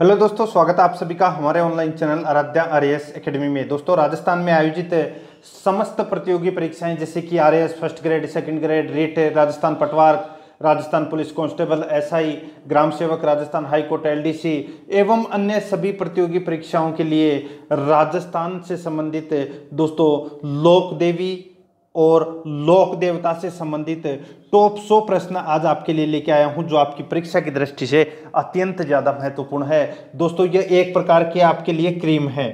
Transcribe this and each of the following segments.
hello दोस्तों स्वागत है आप सभी का हमारे online channel Aaradhya S academy में दोस्तों राजस्थान में आयोजित समस्त प्रतियोगी परीक्षाएं जैसे कि S first grade second grade REET Rajasthan Patwar Rajasthan police constable SI Gram Sevak Rajasthan high court LDC एवं अन्य सभी प्रतियोगी परीक्षाओं के लिए राजस्थान से संबंधित दोस्तों लोक देवी और लोक देवता से संबंधित टॉप सो प्रश्न आज आपके लिए लेके आया हूं जो आपकी परीक्षा की दृष्टि से अत्यंत ज़्यादा महत्वपूर्ण है दोस्तों ये एक प्रकार की आपके लिए क्रीम है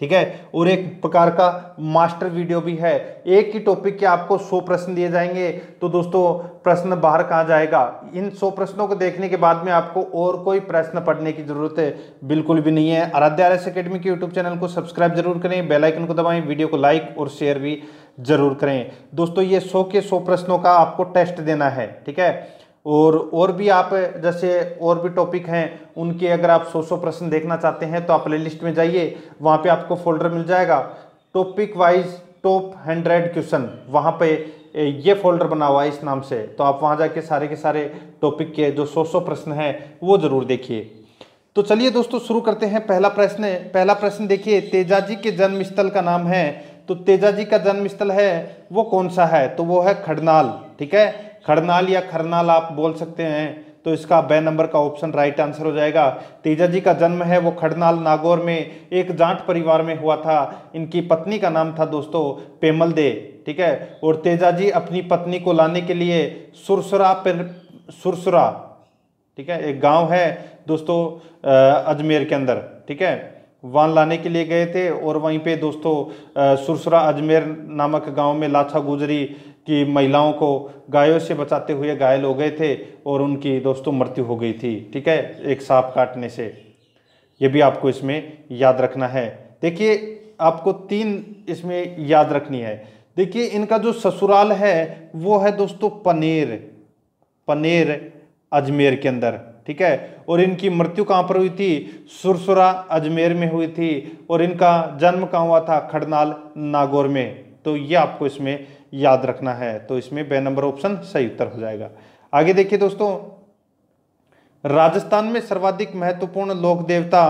ठीक है और एक प्रकार का मास्टर वीडियो भी है एक ही टॉपिक के आपको 100 प्रश्न दिए जाएंगे तो दोस्तों प्रश्न बाहर कहाँ जाएगा इन 100 प्रश्नों को देखने के बाद में आपको और कोई प्रश्न पढ़ने की जरूरत है बिल्कुल भी नहीं है आराध्या आर एस अकेडमी के यूट्यूब चैनल को सब्सक्राइब जरूर करें बेलाइकन को दबाएं वीडियो को लाइक और शेयर भी जरूर करें दोस्तों ये सौ के सौ प्रश्नों का आपको टेस्ट देना है ठीक है और और भी आप जैसे और भी टॉपिक हैं उनके अगर आप सौ सौ प्रश्न देखना चाहते हैं तो आप प्ले लिस्ट में जाइए वहाँ पे आपको फोल्डर मिल जाएगा topic wise top hundred question वहाँ पे ये फोल्डर बना हुआ है इस नाम से तो आप वहाँ जाके सारे के सारे टॉपिक के जो सौ सौ प्रश्न हैं वो ज़रूर देखिए तो चलिए दोस्तों शुरू करते हैं पहला प्रश्न पहला प्रश्न देखिए तेजाजी के जन्म स्थल का नाम है तो तेजा जी का जन्म स्थल है वो कौन सा है तो वो है खड़नाल ठीक है खड़नाल या खरनाल आप बोल सकते हैं तो इसका बे नंबर का ऑप्शन राइट आंसर हो जाएगा तेजा जी का जन्म है वो खड़नाल नागौर में एक जाट परिवार में हुआ था इनकी पत्नी का नाम था दोस्तों पेमल दे ठीक है और तेजा जी अपनी पत्नी को लाने के लिए सुरसुरा पर सुरसुरा ठीक है एक गांव है दोस्तों अजमेर के अंदर ठीक है वान लाने के लिए गए थे और वहीं पे दोस्तों सुरसरा अजमेर नामक गांव में लाछा गुजरी की महिलाओं को गायों से बचाते हुए घायल हो गए थे और उनकी दोस्तों मृत्यु हो गई थी ठीक है एक सांप काटने से ये भी आपको इसमें याद रखना है देखिए आपको तीन इसमें याद रखनी है देखिए इनका जो ससुराल है वो है दोस्तों पनीर पनीर अजमेर के अंदर ठीक है और इनकी मृत्यु कहाँ पर हुई थी सुरसुरा अजमेर में हुई थी और इनका जन्म कहाँ हुआ था खड़नाल नागौर में तो ये आपको इसमें याद रखना है तो इसमें बे नंबर ऑप्शन सही उत्तर हो जाएगा आगे देखिए दोस्तों राजस्थान में सर्वाधिक महत्वपूर्ण लोक देवता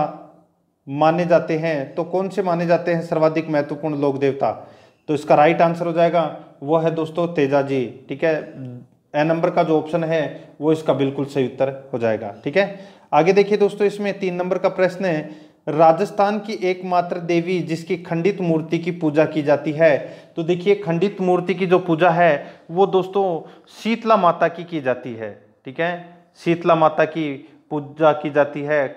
माने जाते हैं तो कौन से माने जाते हैं सर्वाधिक महत्वपूर्ण लोक देवता तो इसका राइट आंसर हो जाएगा वो है दोस्तों तेजा जी ठीक है ए नंबर का जो ऑप्शन है वो इसका बिल्कुल सही उत्तर हो जाएगा ठीक है आगे देखिए दोस्तों इसमें तीन नंबर का प्रश्न है राजस्थान की एकमात्र देवी जिसकी खंडित मूर्ति की पूजा की जाती है तो देखिए खंडित मूर्ति की जो पूजा है वो दोस्तों शीतला माता की की जाती है ठीक है शीतला माता की पूजा की जाती है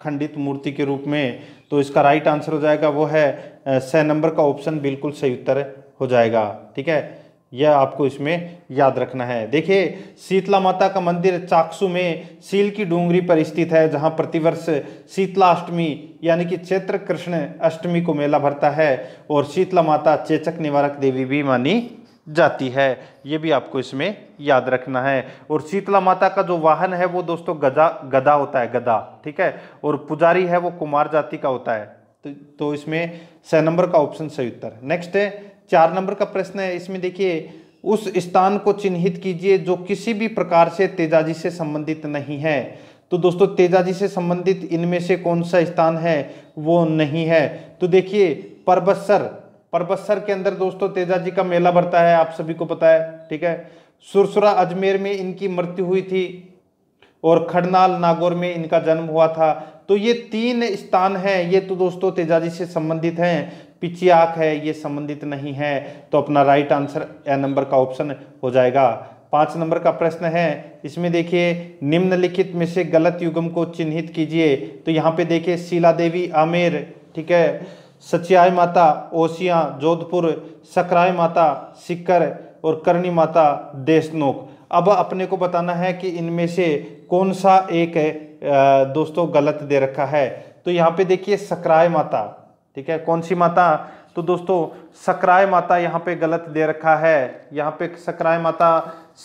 खंडित मूर्ति के रूप में तो इसका राइट आंसर हो जाएगा वो है स नंबर का ऑप्शन बिल्कुल सही उत्तर हो जाएगा ठीक है यह आपको इसमें याद रखना है देखिए शीतला माता का मंदिर चाकसू में सील की डूंगरी पर स्थित है जहां प्रतिवर्ष शीतला अष्टमी यानी कि चैत्र कृष्ण अष्टमी को मेला भरता है और शीतला माता चेचक निवारक देवी भी मानी जाती है ये भी आपको इसमें याद रखना है और शीतला माता का जो वाहन है वो दोस्तों गजा गदा होता है गदा ठीक है और पुजारी है वो कुमार जाति का होता है तो, तो इसमें स नंबर का ऑप्शन सही उत्तर नेक्स्ट है चार नंबर का प्रश्न है इसमें देखिए उस स्थान को चिन्हित कीजिए जो किसी भी प्रकार से तेजाजी से संबंधित नहीं है तो दोस्तों तेजाजी से संबंधित इनमें से कौन सा स्थान है वो नहीं है तो देखिए परबसर परबसर के अंदर दोस्तों तेजाजी का मेला भरता है आप सभी को पता है ठीक है सुरसुरा अजमेर में इनकी मृत्यु हुई थी और खड़नाल नागौर में इनका जन्म हुआ था तो ये तीन स्थान हैं ये तो दोस्तों तेजाजी से संबंधित हैं पिची आँख है ये संबंधित नहीं है तो अपना राइट आंसर ए नंबर का ऑप्शन हो जाएगा पाँच नंबर का प्रश्न है इसमें देखिए निम्नलिखित में से गलत युगम को चिन्हित कीजिए तो यहाँ पे देखिए शीला देवी आमेर ठीक है सच्याय माता ओसिया जोधपुर सकराय माता सिक्कर और करणी माता देशनोक अब अपने को बताना है कि इनमें से कौन सा एक दोस्तों गलत दे रखा है तो यहाँ पे देखिए सकराय माता ठीक है कौन सी माता तो दोस्तों सकराय माता यहाँ पे गलत दे रखा है यहाँ पे सकराय माता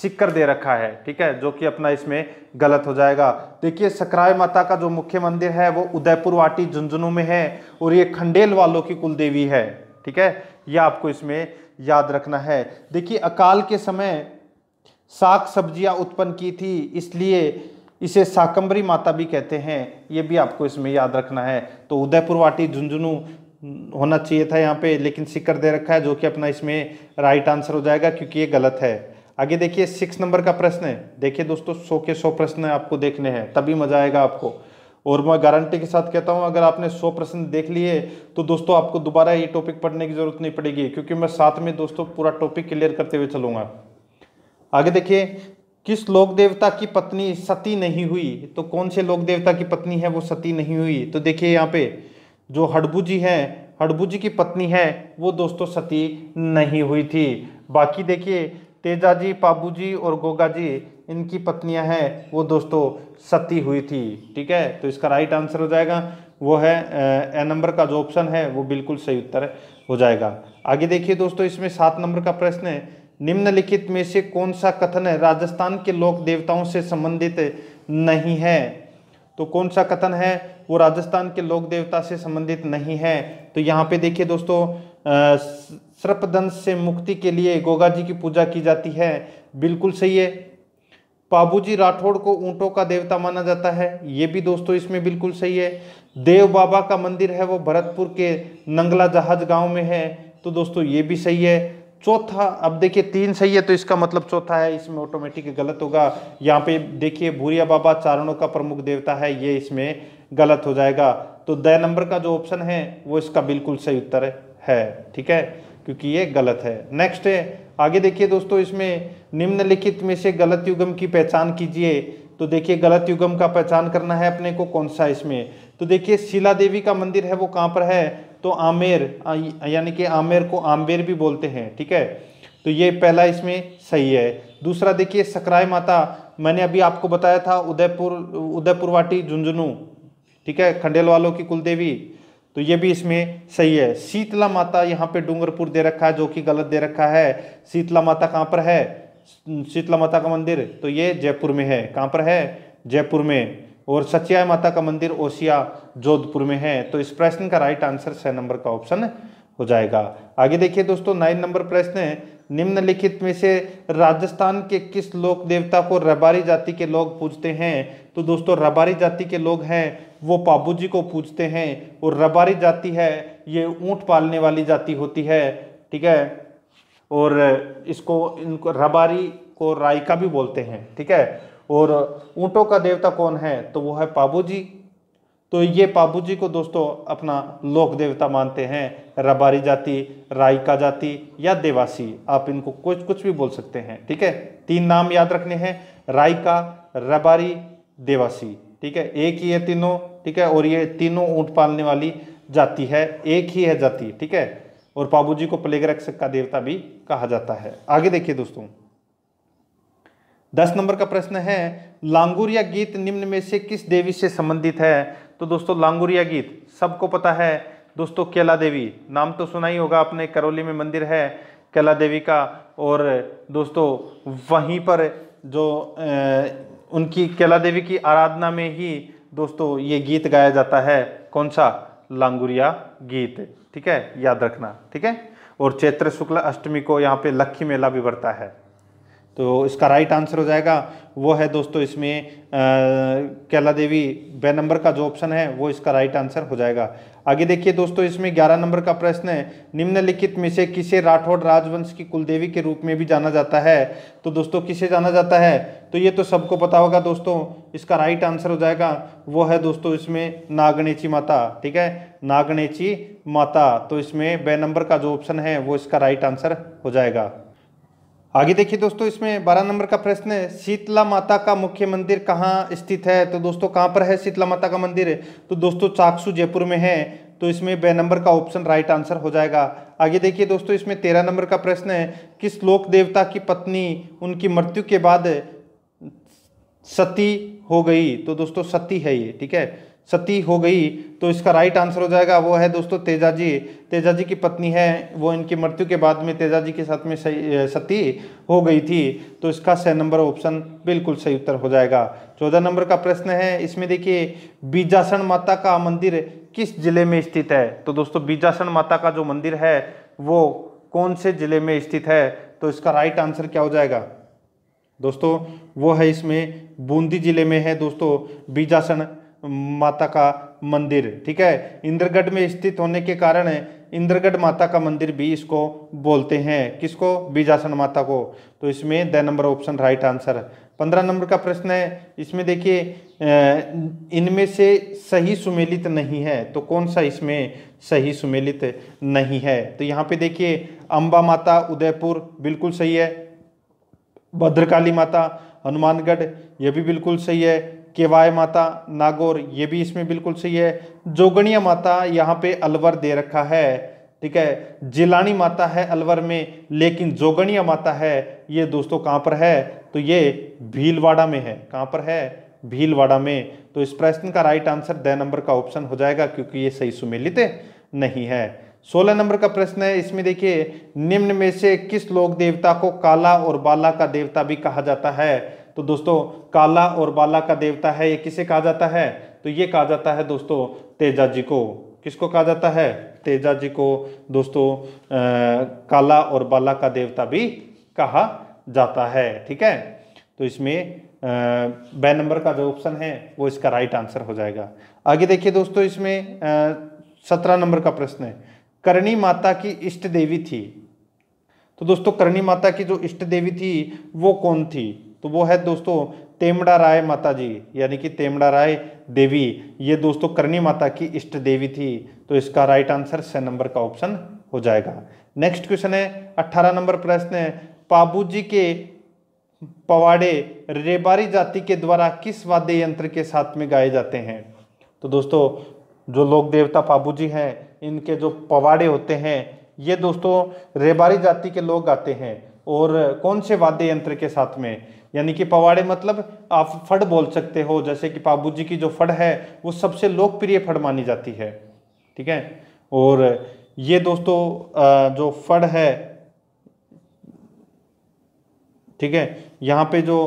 सिक्कर दे रखा है ठीक है जो कि अपना इसमें गलत हो जाएगा देखिए सकराय माता का जो मुख्य मंदिर है वो उदयपुर वाटी झुंझुनू में है और ये खंडेल वालों की कुल देवी है ठीक है यह आपको इसमें याद रखना है देखिए अकाल के समय साग सब्जियां उत्पन्न की थी इसलिए इसे साकंबरी माता भी कहते हैं ये भी आपको इसमें याद रखना है तो उदयपुर वाटी झुंझुनू होना चाहिए था यहाँ पे लेकिन सिकर दे रखा है जो कि अपना इसमें राइट आंसर हो जाएगा क्योंकि ये गलत है आगे देखिए सिक्स नंबर का प्रश्न है देखिए दोस्तों सौ के सौ प्रश्न आपको देखने हैं तभी मजा आएगा आपको और मैं गारंटी के साथ कहता हूँ अगर आपने सौ प्रश्न देख लिए तो दोस्तों आपको दोबारा ये टॉपिक पढ़ने की ज़रूरत नहीं पड़ेगी क्योंकि मैं साथ में दोस्तों पूरा टॉपिक क्लियर करते हुए चलूंगा आगे देखिए किस लोक देवता की पत्नी सती नहीं हुई तो कौन से लोक देवता की पत्नी है वो सती नहीं हुई तो देखिए यहाँ पे जो हड़बू जी हैं हड़बू जी की पत्नी है वो दोस्तों सती नहीं हुई थी बाकी देखिए तेजा जी पाबू जी और गोगा जी इनकी पत्नियां हैं वो दोस्तों सती हुई थी ठीक है तो इसका राइट आंसर हो जाएगा वो है ए नंबर का जो ऑप्शन है वो बिल्कुल सही उत्तर हो जाएगा आगे देखिए दोस्तों इसमें सात नंबर का प्रश्न है निम्नलिखित में से कौन सा कथन है राजस्थान के लोक देवताओं से संबंधित नहीं है तो कौन सा कथन है वो राजस्थान के लोक देवता से संबंधित नहीं है तो यहाँ पे देखिए दोस्तों सर्पदंश से मुक्ति के लिए गोगा जी की पूजा की जाती है बिल्कुल सही है बाबूजी राठौड़ को ऊँटों का देवता माना जाता है ये भी दोस्तों इसमें बिल्कुल सही है देव बाबा का मंदिर है वो भरतपुर के नंगला जहाज गांव में है तो दोस्तों ये भी सही है चौथा अब देखिए तीन सही है तो इसका मतलब चौथा है इसमें ऑटोमेटिक गलत होगा यहाँ पे देखिए भूरिया बाबा चारणों का प्रमुख देवता है ये इसमें गलत हो जाएगा तो द नंबर का जो ऑप्शन है वो इसका बिल्कुल सही उत्तर है ठीक है क्योंकि ये गलत है नेक्स्ट है आगे देखिए दोस्तों इसमें निम्नलिखित में से गलत युगम की पहचान कीजिए तो देखिए गलत युगम का पहचान करना है अपने को कौन सा इसमें तो देखिए शिला देवी का मंदिर है वो कहाँ पर है तो आमेर यानी कि आमेर को आम्बेर भी बोलते हैं ठीक है तो ये पहला इसमें सही है दूसरा देखिए सकराय माता मैंने अभी आपको बताया था उदयपुर उदयपुरवाटी झुंझुनू ठीक है खंडेल वालों की कुलदेवी तो ये भी इसमें सही है शीतला माता यहाँ पे डूंगरपुर दे रखा है जो कि गलत दे रखा है शीतला माता कहाँ पर है शीतला माता का मंदिर तो ये जयपुर में है कहाँ पर है जयपुर में और सचिया माता का मंदिर ओसिया जोधपुर में है तो इस प्रश्न का राइट आंसर छह नंबर का ऑप्शन हो जाएगा आगे देखिए दोस्तों नाइन नंबर प्रश्न है निम्नलिखित में से राजस्थान के किस लोक देवता को रबारी जाति के लोग पूजते हैं तो दोस्तों रबारी जाति के लोग हैं वो पाबू जी को पूजते हैं और रबारी जाति है ये ऊँट पालने वाली जाति होती है ठीक है और इसको इनको रबारी को रायका भी बोलते हैं ठीक है और ऊँटों का देवता कौन है तो वो है पाबू जी तो ये पाबू जी को दोस्तों अपना लोक देवता मानते हैं रबारी जाति रायका जाति या देवासी आप इनको कुछ कुछ भी बोल सकते हैं ठीक है तीन नाम याद रखने हैं रायका रबारी देवासी ठीक है एक ही है तीनों ठीक है और ये तीनों ऊँट पालने वाली जाति है एक ही है जाति ठीक है और पाबू जी को प्लेग रक्षक का देवता भी कहा जाता है आगे देखिए दोस्तों दस नंबर का प्रश्न है लांगुरिया गीत निम्न में से किस देवी से संबंधित है तो दोस्तों लांगुरिया गीत सबको पता है दोस्तों केला देवी नाम तो सुना ही होगा आपने करौली में मंदिर है केला देवी का और दोस्तों वहीं पर जो ए, उनकी केला देवी की आराधना में ही दोस्तों ये गीत गाया जाता है कौन सा लांगुरिया गीत ठीक है याद रखना ठीक है और चैत्र शुक्ल अष्टमी को यहाँ पे लक्खी मेला भी बढ़ता है तो इसका राइट आंसर हो जाएगा वो है दोस्तों इसमें कैला देवी बे नंबर का जो ऑप्शन है वो इसका राइट आंसर हो जाएगा आगे देखिए दोस्तों इसमें ग्यारह नंबर का प्रश्न है निम्नलिखित में से किसे राठौड़ राजवंश की कुलदेवी के रूप में भी जाना जाता है तो दोस्तों किसे जाना जाता है तो ये तो सबको पता होगा दोस्तों इसका राइट आंसर हो जाएगा वो है दोस्तों इसमें नागणेची माता ठीक है नागणेची माता तो इसमें बे नंबर का जो ऑप्शन है वो इसका राइट आंसर हो जाएगा आगे देखिए दोस्तों इसमें बारह नंबर का प्रश्न है शीतला माता का मुख्य मंदिर कहाँ स्थित है तो दोस्तों कहाँ पर है शीतला माता का मंदिर तो दोस्तों चाकसू जयपुर में है तो इसमें बे नंबर का ऑप्शन राइट आंसर हो जाएगा आगे देखिए दोस्तों इसमें तेरह नंबर का प्रश्न है किस लोक देवता की पत्नी उनकी मृत्यु के बाद सती हो गई तो दोस्तों सती है ये ठीक है सती हो गई तो इसका राइट आंसर हो जाएगा वो है दोस्तों तेजाजी तेजाजी की पत्नी है वो इनकी मृत्यु के बाद में तेजाजी के साथ में सती हो गई थी तो इसका छः नंबर ऑप्शन बिल्कुल सही उत्तर हो जाएगा चौदह नंबर का प्रश्न है इसमें देखिए बीजासन माता का मंदिर किस जिले में स्थित है तो दोस्तों बीजासन माता का जो मंदिर है वो कौन से जिले में स्थित है तो इसका राइट आंसर क्या हो जाएगा दोस्तों वो है इसमें बूंदी जिले में है दोस्तों बीजासन माता का मंदिर ठीक है इंद्रगढ़ में स्थित होने के कारण इंद्रगढ़ माता का मंदिर भी इसको बोलते हैं किसको बीजासन माता को तो इसमें D number option right answer पंद्रह नंबर का प्रश्न है इसमें देखिए इनमें से सही सुमेलित नहीं है तो कौन सा इसमें सही सुमेलित नहीं है तो यहाँ पे देखिए अम्बा माता उदयपुर बिल्कुल सही है भद्रकाली माता हनुमानगढ़ यह भी बिल्कुल सही है केवाय माता नागौर ये भी इसमें बिल्कुल सही है जोगणिया माता यहाँ पे अलवर दे रखा है ठीक है जिलानी माता है अलवर में लेकिन जोगणिया माता है ये दोस्तों कहाँ पर है तो ये भीलवाड़ा में है कहाँ पर है भीलवाड़ा में तो इस प्रश्न का राइट आंसर दह नंबर का ऑप्शन हो जाएगा क्योंकि ये सही सुमेलित नहीं है सोलह नंबर का प्रश्न है इसमें देखिए निम्न में से किस लोक देवता को काला और बाला का देवता भी कहा जाता है तो दोस्तों काला और बाला का देवता है ये किसे कहा जाता है तो ये कहा जाता है दोस्तों तेजा जी को किसको कहा जाता है तेजा जी को दोस्तों आ, काला और बाला का देवता भी कहा जाता है ठीक है तो इसमें ब नंबर का जो ऑप्शन है वो इसका राइट आंसर हो जाएगा आगे देखिए दोस्तों इसमें सत्रह नंबर का प्रश्न है करणी माता की इष्ट देवी थी तो दोस्तों करणी माता की जो इष्ट देवी थी वो कौन थी तो वो है दोस्तों तेमड़ा राय माता जी यानी कि तेमड़ा राय देवी ये दोस्तों करणी माता की इष्ट देवी थी तो इसका राइट आंसर से नंबर का ऑप्शन हो जाएगा नेक्स्ट क्वेश्चन है अट्ठारह नंबर प्रश्न है जी के पवाड़े रेबारी जाति के द्वारा किस वाद्य यंत्र के साथ में गाए जाते हैं तो दोस्तों जो लोक देवता जी हैं इनके जो पवाड़े होते हैं ये दोस्तों रेबारी जाति के लोग गाते हैं और कौन से वाद्य यंत्र के साथ में यानी कि पवाड़े मतलब आप फड़ बोल सकते हो जैसे कि जी की जो फड़ है वो सबसे लोकप्रिय फड़ मानी जाती है ठीक है और ये दोस्तों जो फड़ है ठीक है यहाँ पे जो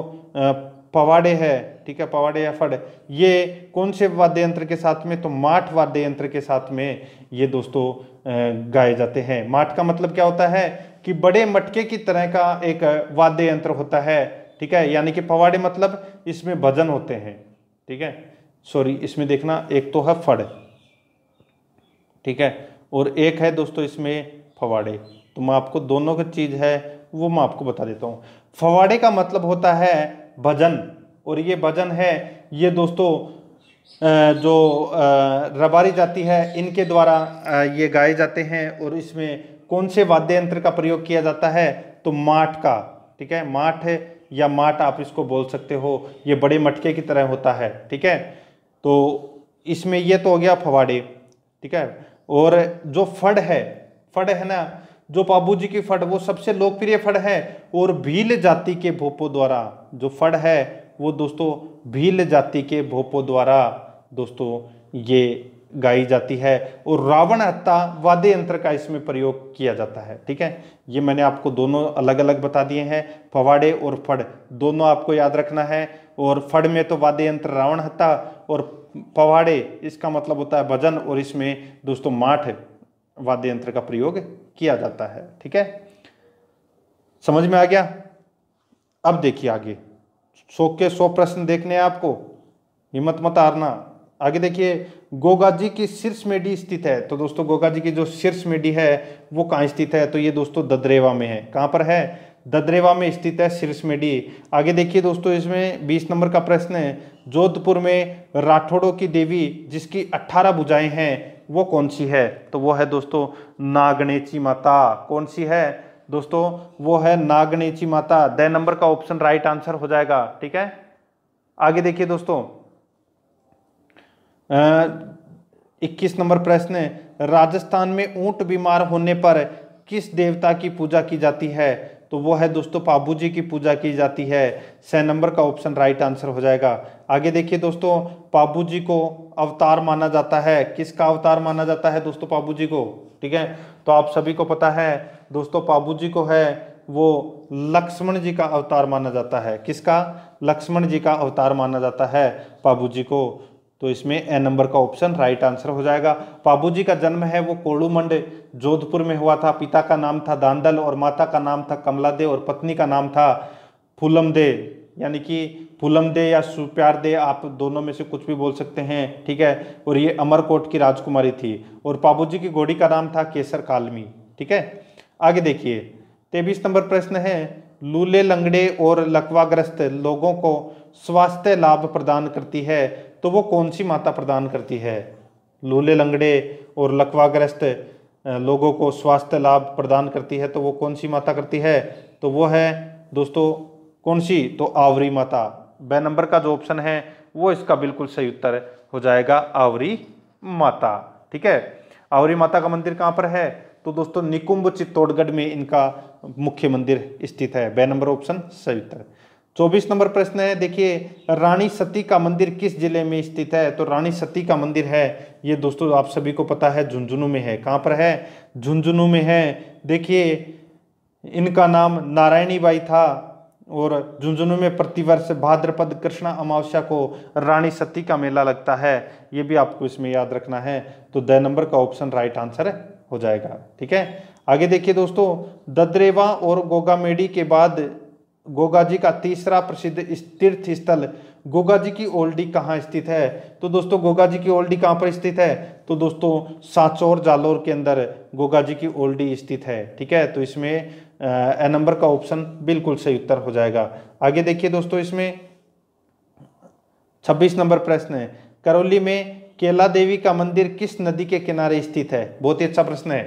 पवाड़े है ठीक है पवाड़े या फड़ ये कौन से वाद्य यंत्र के साथ में तो माठ वाद्य यंत्र के साथ में ये दोस्तों गाए जाते हैं माठ का मतलब क्या होता है कि बड़े मटके की तरह का एक वाद्य यंत्र होता है ठीक है यानी कि पवाड़े मतलब इसमें भजन होते हैं ठीक है सॉरी इसमें देखना एक तो है फड़ ठीक है और एक है दोस्तों इसमें फवाड़े तो मैं आपको दोनों का चीज़ है वो मैं आपको बता देता हूँ फवाड़े का मतलब होता है भजन और ये भजन है ये दोस्तों जो रबारी जाती है इनके द्वारा ये गाए जाते हैं और इसमें कौन से वाद्य यंत्र का प्रयोग किया जाता है तो माठ का ठीक है माठ है या माट आप इसको बोल सकते हो ये बड़े मटके की तरह होता है ठीक है तो इसमें ये तो हो गया फवाड़े ठीक है और जो फड़ है फड़ है ना जो बाबूजी की फड़ वो सबसे लोकप्रिय फड़ है और भील जाति के भोपो द्वारा जो फड़ है वो दोस्तों भील जाति के भोपो द्वारा दोस्तों ये गाई जाती है और रावण हत्ता वाद्य यंत्र का इसमें प्रयोग किया जाता है ठीक है ये मैंने आपको दोनों अलग अलग बता दिए हैं फवाड़े और फड़ दोनों आपको याद रखना है और फड़ में तो वाद्य यंत्र रावण हत्ता और पवाड़े इसका मतलब होता है भजन और इसमें दोस्तों माठ वाद्य यंत्र का प्रयोग किया जाता है ठीक है समझ में आ गया अब देखिए आगे सौ के सौ प्रश्न देखने हैं आपको हिम्मत मत हारना आगे देखिए गोगा जी की शीर्ष मेडी स्थित है तो दोस्तों गोगा जी की जो शीर्ष मेडी है वो कहाँ स्थित है तो ये दोस्तों ददरेवा में है कहाँ पर है ददरेवा में स्थित है शीर्ष मेडी आगे देखिए दोस्तों इसमें बीस नंबर का प्रश्न है जोधपुर में राठौड़ों की देवी जिसकी अट्ठारह भुजाएं हैं वो कौन सी है तो वो है दोस्तों नागणेची माता कौन सी है दोस्तों वो है नागणेची माता द नंबर का ऑप्शन राइट आंसर हो जाएगा ठीक है आगे देखिए दोस्तों इक्कीस नंबर प्रश्न राजस्थान में ऊंट बीमार होने पर किस देवता की पूजा की जाती है तो वो है दोस्तों पापू जी की पूजा की जाती है सह नंबर का ऑप्शन राइट आंसर हो जाएगा आगे देखिए दोस्तों पापू जी को अवतार माना जाता है किसका अवतार माना जाता है दोस्तों पापू जी को ठीक है तो आप सभी को पता है दोस्तों पापू जी को है वो लक्ष्मण जी का अवतार माना जाता है किसका लक्ष्मण जी का अवतार माना जाता है पापू जी को तो इसमें ए नंबर का ऑप्शन राइट आंसर हो जाएगा बाबूजी का जन्म है वो कोड़ूमंड जोधपुर में हुआ था पिता का नाम था दानदल और माता का नाम था कमला दे और पत्नी का नाम था फूलम दे यानी कि फूलम दे या सुप्यार दे आप दोनों में से कुछ भी बोल सकते हैं ठीक है और ये अमरकोट की राजकुमारी थी और पाबूजी की घोड़ी का नाम था केसर कालमी ठीक है आगे देखिए तेईस नंबर प्रश्न है लूले लंगड़े और लकवाग्रस्त लोगों को स्वास्थ्य लाभ प्रदान करती है तो वो कौन सी माता प्रदान करती है लूले लंगड़े और लकवाग्रस्त लोगों को स्वास्थ्य लाभ प्रदान करती है तो वो कौन सी माता करती है तो वो है दोस्तों कौन सी तो आवरी माता बे नंबर का जो ऑप्शन है वो इसका बिल्कुल सही उत्तर हो जाएगा आवरी माता ठीक है आवरी माता का मंदिर कहाँ पर है तो दोस्तों निकुंभ चित्तौड़गढ़ में इनका मुख्य मंदिर स्थित है बे नंबर ऑप्शन सही उत्तर चौबीस नंबर प्रश्न है देखिए रानी सती का मंदिर किस जिले में स्थित है तो रानी सती का मंदिर है ये दोस्तों आप सभी को पता है झुंझुनू में है कहाँ पर है झुंझुनू में है देखिए इनका नाम नारायणी बाई था और झुंझुनू में प्रतिवर्ष भाद्रपद कृष्णा अमावस्या को रानी सती का मेला लगता है ये भी आपको इसमें याद रखना है तो द नंबर का ऑप्शन राइट आंसर हो जाएगा ठीक है आगे देखिए दोस्तों ददरेवा और गोगामेडी के बाद गोगा जी का तीसरा प्रसिद्ध तीर्थ स्थल गोगा जी की ओल्डी कहाँ स्थित है तो दोस्तों गोगा जी की ओल्डी कहाँ पर स्थित है तो दोस्तों सांचौर जालोर के अंदर गोगा जी की ओल्डी स्थित है ठीक है तो इसमें ए नंबर का ऑप्शन बिल्कुल सही उत्तर हो जाएगा आगे देखिए दोस्तों इसमें छब्बीस नंबर प्रश्न है करौली में केला देवी का मंदिर किस नदी के किनारे स्थित है बहुत ही अच्छा प्रश्न है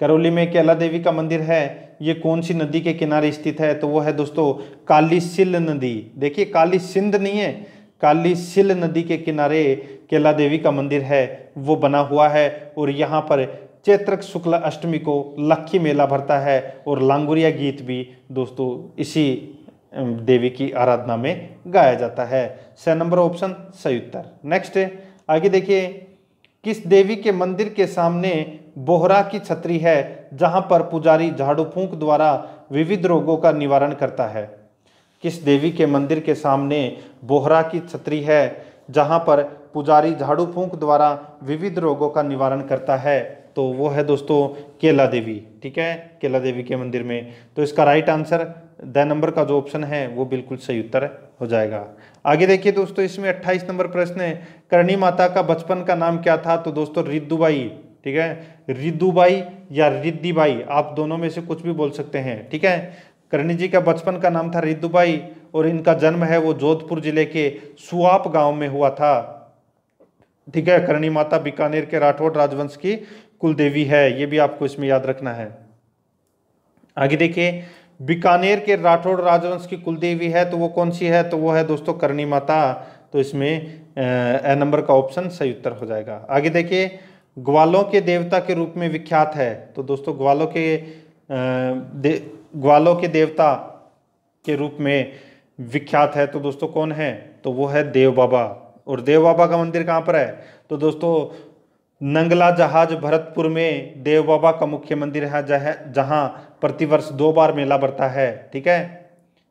करौली में केला देवी का मंदिर है ये कौन सी नदी के किनारे स्थित है तो वो है दोस्तों काली सिल नदी देखिए काली सिंध नहीं है काली सिल नदी के किनारे केला देवी का मंदिर है वो बना हुआ है और यहाँ पर चैत्रक शुक्ल अष्टमी को लक्खी मेला भरता है और लांगुरिया गीत भी दोस्तों इसी देवी की आराधना में गाया जाता है स नंबर ऑप्शन सही उत्तर नेक्स्ट आगे देखिए किस देवी के मंदिर के सामने बोहरा की छतरी है जहां पर पुजारी झाड़ू फूंक द्वारा विविध रोगों का निवारण करता है किस देवी के मंदिर के सामने बोहरा की छतरी है जहां पर पुजारी झाड़ू फूंक द्वारा विविध रोगों का निवारण करता है तो वो है दोस्तों केला देवी ठीक है केला देवी के मंदिर में तो इसका राइट आंसर द नंबर का जो ऑप्शन है वो बिल्कुल सही उत्तर हो जाएगा आगे देखिए दोस्तों इसमें 28 नंबर प्रश्न है करणी माता का बचपन का नाम क्या था तो दोस्तों रिद्धुबाई ठीक है रिदुबाई या रिद्दीबाई आप दोनों में से कुछ भी बोल सकते हैं ठीक है करणी जी का बचपन का नाम था रिद्धूबाई और इनका जन्म है वो जोधपुर जिले के सुआप गांव में हुआ था ठीक है करणी माता बीकानेर के राठौड़ राजवंश की कुलदेवी है ये भी आपको इसमें याद रखना है आगे देखिए बीकानेर के राठौड़ राजवंश की कुलदेवी है तो वो कौन सी है तो वो है दोस्तों करणी माता तो इसमें ए नंबर का ऑप्शन सही उत्तर हो जाएगा आगे देखिए ग्वालों के देवता के रूप में विख्यात है तो दोस्तों ग्वालों के ग्वालों के देवता के रूप में विख्यात है तो दोस्तों कौन है तो वो है देव बाबा और देव बाबा का मंदिर कहाँ पर है तो दोस्तों नंगला जहाज भरतपुर में देव बाबा का मुख्य मंदिर है जह जहाँ प्रतिवर्ष दो बार मेला बढ़ता है ठीक है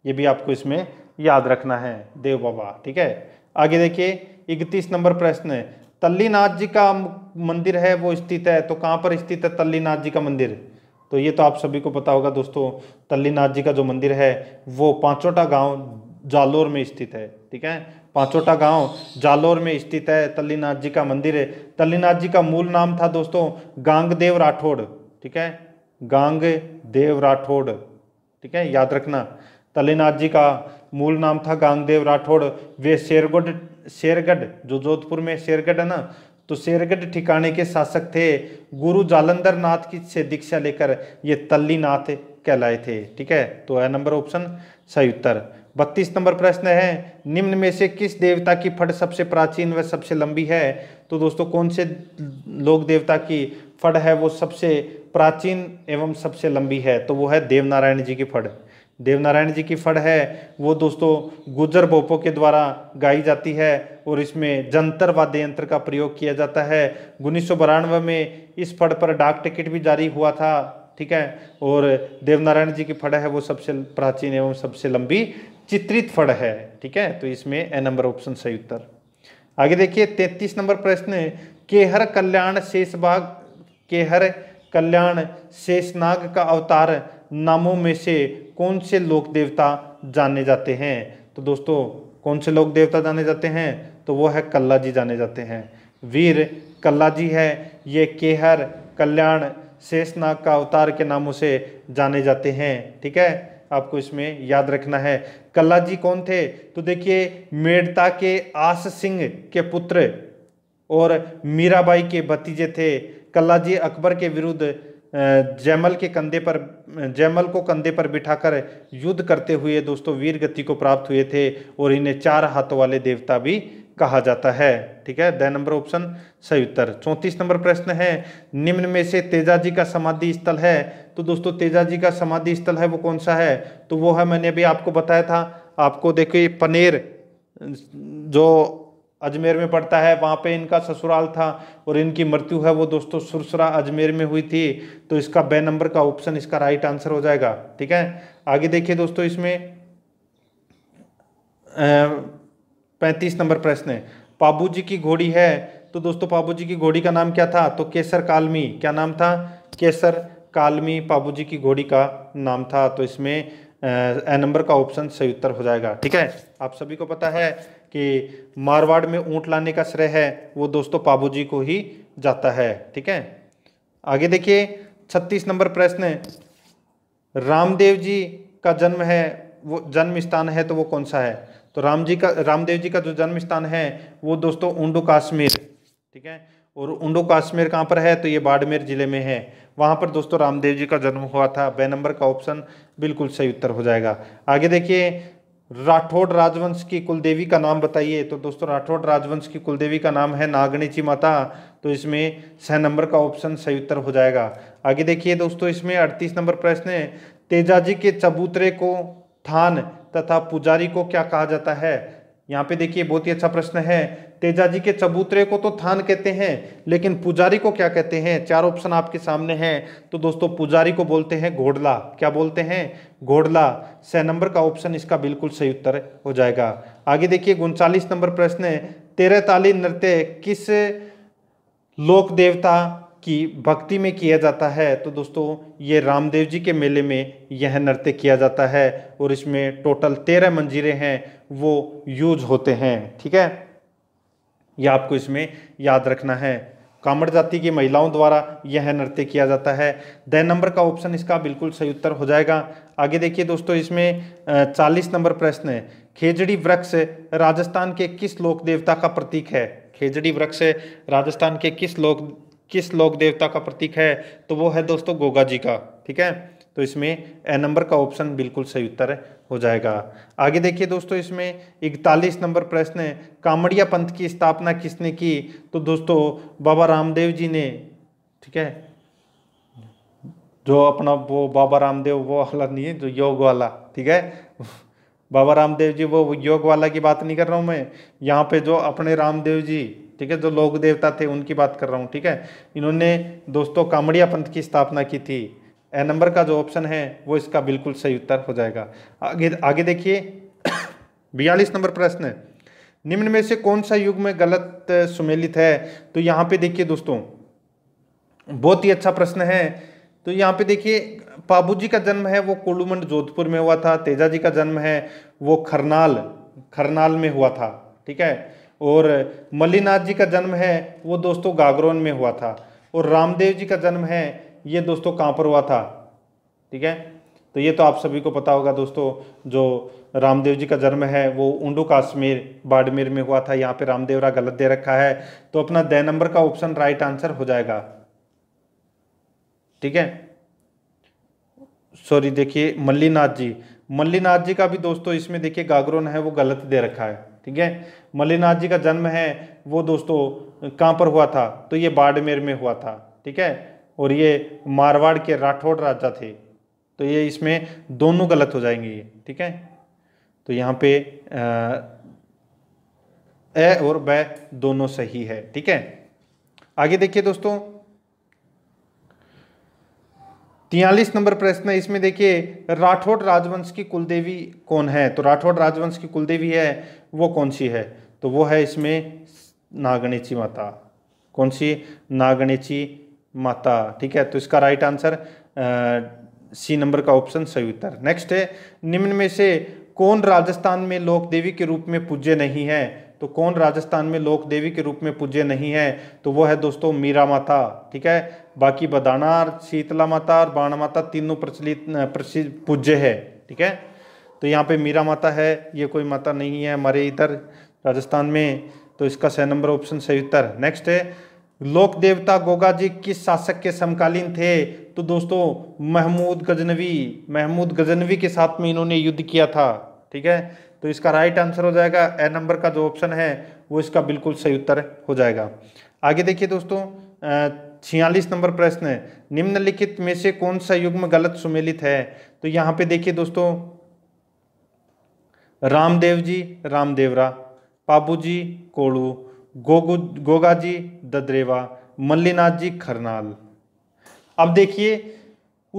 ये भी आपको इसमें याद रखना है देव बाबा ठीक है आगे देखिए इकतीस नंबर प्रश्न तल्लीनाथ जी का मंदिर है वो स्थित है तो कहाँ पर स्थित है तल्लीनाथ जी का मंदिर तो ये तो आप सभी को पता होगा दोस्तों तल्लीनाथ जी का जो मंदिर है वो पांचोटा गांव जालोर में स्थित है ठीक है पांचोटा गांव जालोर में स्थित है तल्लीनाथ जी का मंदिर है तल्लीनाथ जी का मूल नाम था दोस्तों गांगदेव राठौड़ ठीक है गांग देव राठौड़ ठीक है याद रखना तल्लीनाथ जी का मूल नाम था गांगदेव राठौड़ वे शेरगढ़ शेरगढ़ जो जोधपुर में शेरगढ़ है ना तो शेरगढ़ ठिकाने के शासक थे गुरु जालंधर नाथ की से दीक्षा लेकर ये तल्ली नाथ कहलाए थे ठीक है तो है नंबर ऑप्शन सही उत्तर बत्तीस नंबर प्रश्न है निम्न में से किस देवता की फट सबसे प्राचीन व सबसे लंबी है तो दोस्तों कौन से लोक देवता की फट है वो सबसे प्राचीन एवं सबसे लंबी है तो वो है देवनारायण जी की फट देवनारायण जी की फड़ है वो दोस्तों गुजर बोपो के द्वारा गाई जाती है और इसमें जंतर वाद्य यंत्र का प्रयोग किया जाता है उन्नीस में इस फड़ पर डाक टिकट भी जारी हुआ था ठीक है और देवनारायण जी की फड़ है वो सबसे प्राचीन एवं सबसे लंबी चित्रित फड़ है ठीक है तो इसमें ए नंबर ऑप्शन सही उत्तर आगे देखिए तैतीस नंबर प्रश्न केहर कल्याण शेष बाग केहर कल्याण शेषनाग का अवतार नामों में से कौन से लोक देवता जाने जाते हैं तो दोस्तों कौन से लोक देवता जाने जाते हैं तो वो है कल्ला जी जाने जाते हैं वीर कल्ला जी है ये केहर कल्याण शेषनाग का अवतार के नामों से जाने जाते हैं ठीक है आपको इसमें याद रखना है कल्ला जी कौन थे तो देखिए मेड़ता के आस सिंह के पुत्र और मीराबाई के भतीजे थे कल्ला जी अकबर के विरुद्ध जयमल के कंधे पर जयमल को कंधे पर बिठाकर युद्ध करते हुए दोस्तों वीर गति को प्राप्त हुए थे और इन्हें चार हाथों वाले देवता भी कहा जाता है ठीक है द नंबर ऑप्शन सही उत्तर चौंतीस नंबर प्रश्न है निम्न में से तेजाजी का समाधि स्थल है तो दोस्तों तेजाजी का समाधि स्थल है वो कौन सा है तो वो है मैंने अभी आपको बताया था आपको देखिए पनेर जो अजमेर में पड़ता है वहाँ पे इनका ससुराल था और इनकी मृत्यु है वो दोस्तों सुरसरा अजमेर में हुई थी तो इसका बे नंबर का ऑप्शन इसका राइट आंसर हो जाएगा ठीक है आगे देखिए दोस्तों इसमें पैंतीस नंबर प्रश्न है पाबू जी की घोड़ी है तो दोस्तों पाबू जी की घोड़ी का नाम क्या था तो केसर कालमी क्या नाम था केसर कालमी पाबू जी की घोड़ी का नाम था तो इसमें ए नंबर का ऑप्शन सही उत्तर हो जाएगा ठीक है आप सभी को पता है कि मारवाड़ में ऊँट लाने का श्रेय है वो दोस्तों पाबू जी को ही जाता है ठीक है आगे देखिए छत्तीस नंबर प्रश्न रामदेव जी का जन्म है वो जन्म स्थान है तो वो कौन सा है तो राम जी का रामदेव जी का जो जन्म स्थान है वो दोस्तों उंडो काश्मीर ठीक है और उंडो काश्मीर कहाँ पर है तो ये बाड़मेर जिले में है वहाँ पर दोस्तों रामदेव जी का जन्म हुआ था बे नंबर का ऑप्शन बिल्कुल सही उत्तर हो जाएगा आगे देखिए राठौड़ राजवंश की कुलदेवी का नाम बताइए तो दोस्तों राठौड़ राजवंश की कुलदेवी का नाम है नागणीची माता तो इसमें छह नंबर का ऑप्शन सही उत्तर हो जाएगा आगे देखिए दोस्तों इसमें अड़तीस नंबर प्रश्न है तेजाजी के चबूतरे को थान तथा पुजारी को क्या कहा जाता है यहाँ पे देखिए बहुत ही अच्छा प्रश्न है तेजाजी के चबूतरे को तो थान कहते हैं लेकिन पुजारी को क्या कहते हैं चार ऑप्शन आपके सामने हैं तो दोस्तों पुजारी को बोलते हैं घोड़ला क्या बोलते हैं घोड़ला स नंबर का ऑप्शन इसका बिल्कुल सही उत्तर हो जाएगा आगे देखिए उनचालीस नंबर प्रश्न है तेरह ताली नृत्य किस लोक देवता की भक्ति में किया जाता है तो दोस्तों ये रामदेव जी के मेले में यह नृत्य किया जाता है और इसमें टोटल तेरह मंजीरे हैं वो यूज होते हैं ठीक है यह आपको इसमें याद रखना है कामड़ जाति की महिलाओं द्वारा यह नृत्य किया जाता है द नंबर का ऑप्शन इसका बिल्कुल सही उत्तर हो जाएगा आगे देखिए दोस्तों इसमें चालीस नंबर प्रश्न है खेजड़ी वृक्ष राजस्थान के किस लोक देवता का प्रतीक है खेजड़ी वृक्ष राजस्थान के किस लोक किस लोक देवता का प्रतीक है तो वो है दोस्तों गोगा जी का ठीक है तो इसमें ए नंबर का ऑप्शन बिल्कुल सही उत्तर हो जाएगा आगे देखिए दोस्तों इसमें इकतालीस नंबर प्रश्न है कामड़िया पंथ की स्थापना किसने की तो दोस्तों बाबा रामदेव जी ने ठीक है जो अपना वो बाबा रामदेव वो वाला नहीं है जो योग वाला ठीक है बाबा रामदेव जी वो योग वाला की बात नहीं कर रहा हूँ मैं यहाँ पे जो अपने रामदेव जी ठीक है जो लोक देवता थे उनकी बात कर रहा हूँ ठीक है इन्होंने दोस्तों कामड़िया पंथ की स्थापना की थी ए नंबर का जो ऑप्शन है वो इसका बिल्कुल सही उत्तर हो जाएगा आगे आगे देखिए बयालीस नंबर प्रश्न निम्न में से कौन सा युग में गलत सुमेलित है तो यहाँ पे देखिए दोस्तों बहुत ही अच्छा प्रश्न है तो यहाँ पे देखिए बाबू जी का जन्म है वो कोलूमंड जोधपुर में हुआ था तेजा जी का जन्म है वो खरनाल खरनाल में हुआ था ठीक है और मल्लीनाथ जी का जन्म है वो दोस्तों गागरोन में हुआ था और रामदेव जी का जन्म है ये दोस्तों कहाँ पर हुआ था ठीक है तो ये तो आप सभी को पता होगा दोस्तों जो रामदेव जी का जन्म है वो उंडू काश्मीर बाड़मेर में हुआ था यहाँ पे रामदेवरा गलत दे रखा है तो अपना दे नंबर का ऑप्शन राइट आंसर हो जाएगा ठीक है सॉरी देखिए मल्लीनाथ जी मल्लीनाथ जी का भी दोस्तों इसमें देखिए गागरोन है वो गलत दे रखा है ठीक है मल्लीनाथ जी का जन्म है वो दोस्तों कहाँ पर हुआ था तो ये बाड़मेर में हुआ था ठीक है और ये मारवाड़ के राठौड़ राजा थे तो ये इसमें दोनों गलत हो जाएंगे ये ठीक है तो यहाँ पे ए और ब दोनों सही है ठीक है आगे देखिए दोस्तों तियालीस नंबर प्रश्न है इसमें देखिए राठौड़ राजवंश की कुलदेवी कौन है तो राठौड़ राजवंश की कुलदेवी है वो कौन सी है तो वो है इसमें नागणेची माता कौन सी नागणेची माता ठीक है तो इसका राइट आंसर सी नंबर का ऑप्शन सही उत्तर नेक्स्ट है निम्न में से कौन राजस्थान में लोक देवी के रूप में पूज्य नहीं है तो कौन राजस्थान में लोक देवी के रूप में पूज्य नहीं है तो वो है दोस्तों मीरा माता ठीक है बाकी बदाना शीतला माता और बाण माता तीनों प्रचलित पूज्य है ठीक है तो यहाँ पे मीरा माता है ये कोई माता नहीं है हमारे इधर राजस्थान में तो इसका सह नंबर ऑप्शन सही उत्तर नेक्स्ट है लोक देवता गोगा जी किस शासक के समकालीन थे तो दोस्तों महमूद गजनवी महमूद गजनवी के साथ में इन्होंने युद्ध किया था ठीक है तो इसका राइट आंसर हो जाएगा ए नंबर का जो ऑप्शन है वो इसका बिल्कुल सही उत्तर हो जाएगा आगे देखिए दोस्तों छियालीस नंबर प्रश्न निम्नलिखित में से कौन सा युग्म गलत सुमेलित है तो यहाँ पे देखिए दोस्तों रामदेव जी रामदेवरा पापू जी कोड़ू गोगा जी ददरेवा मल्लीनाथ जी खरनाल अब देखिए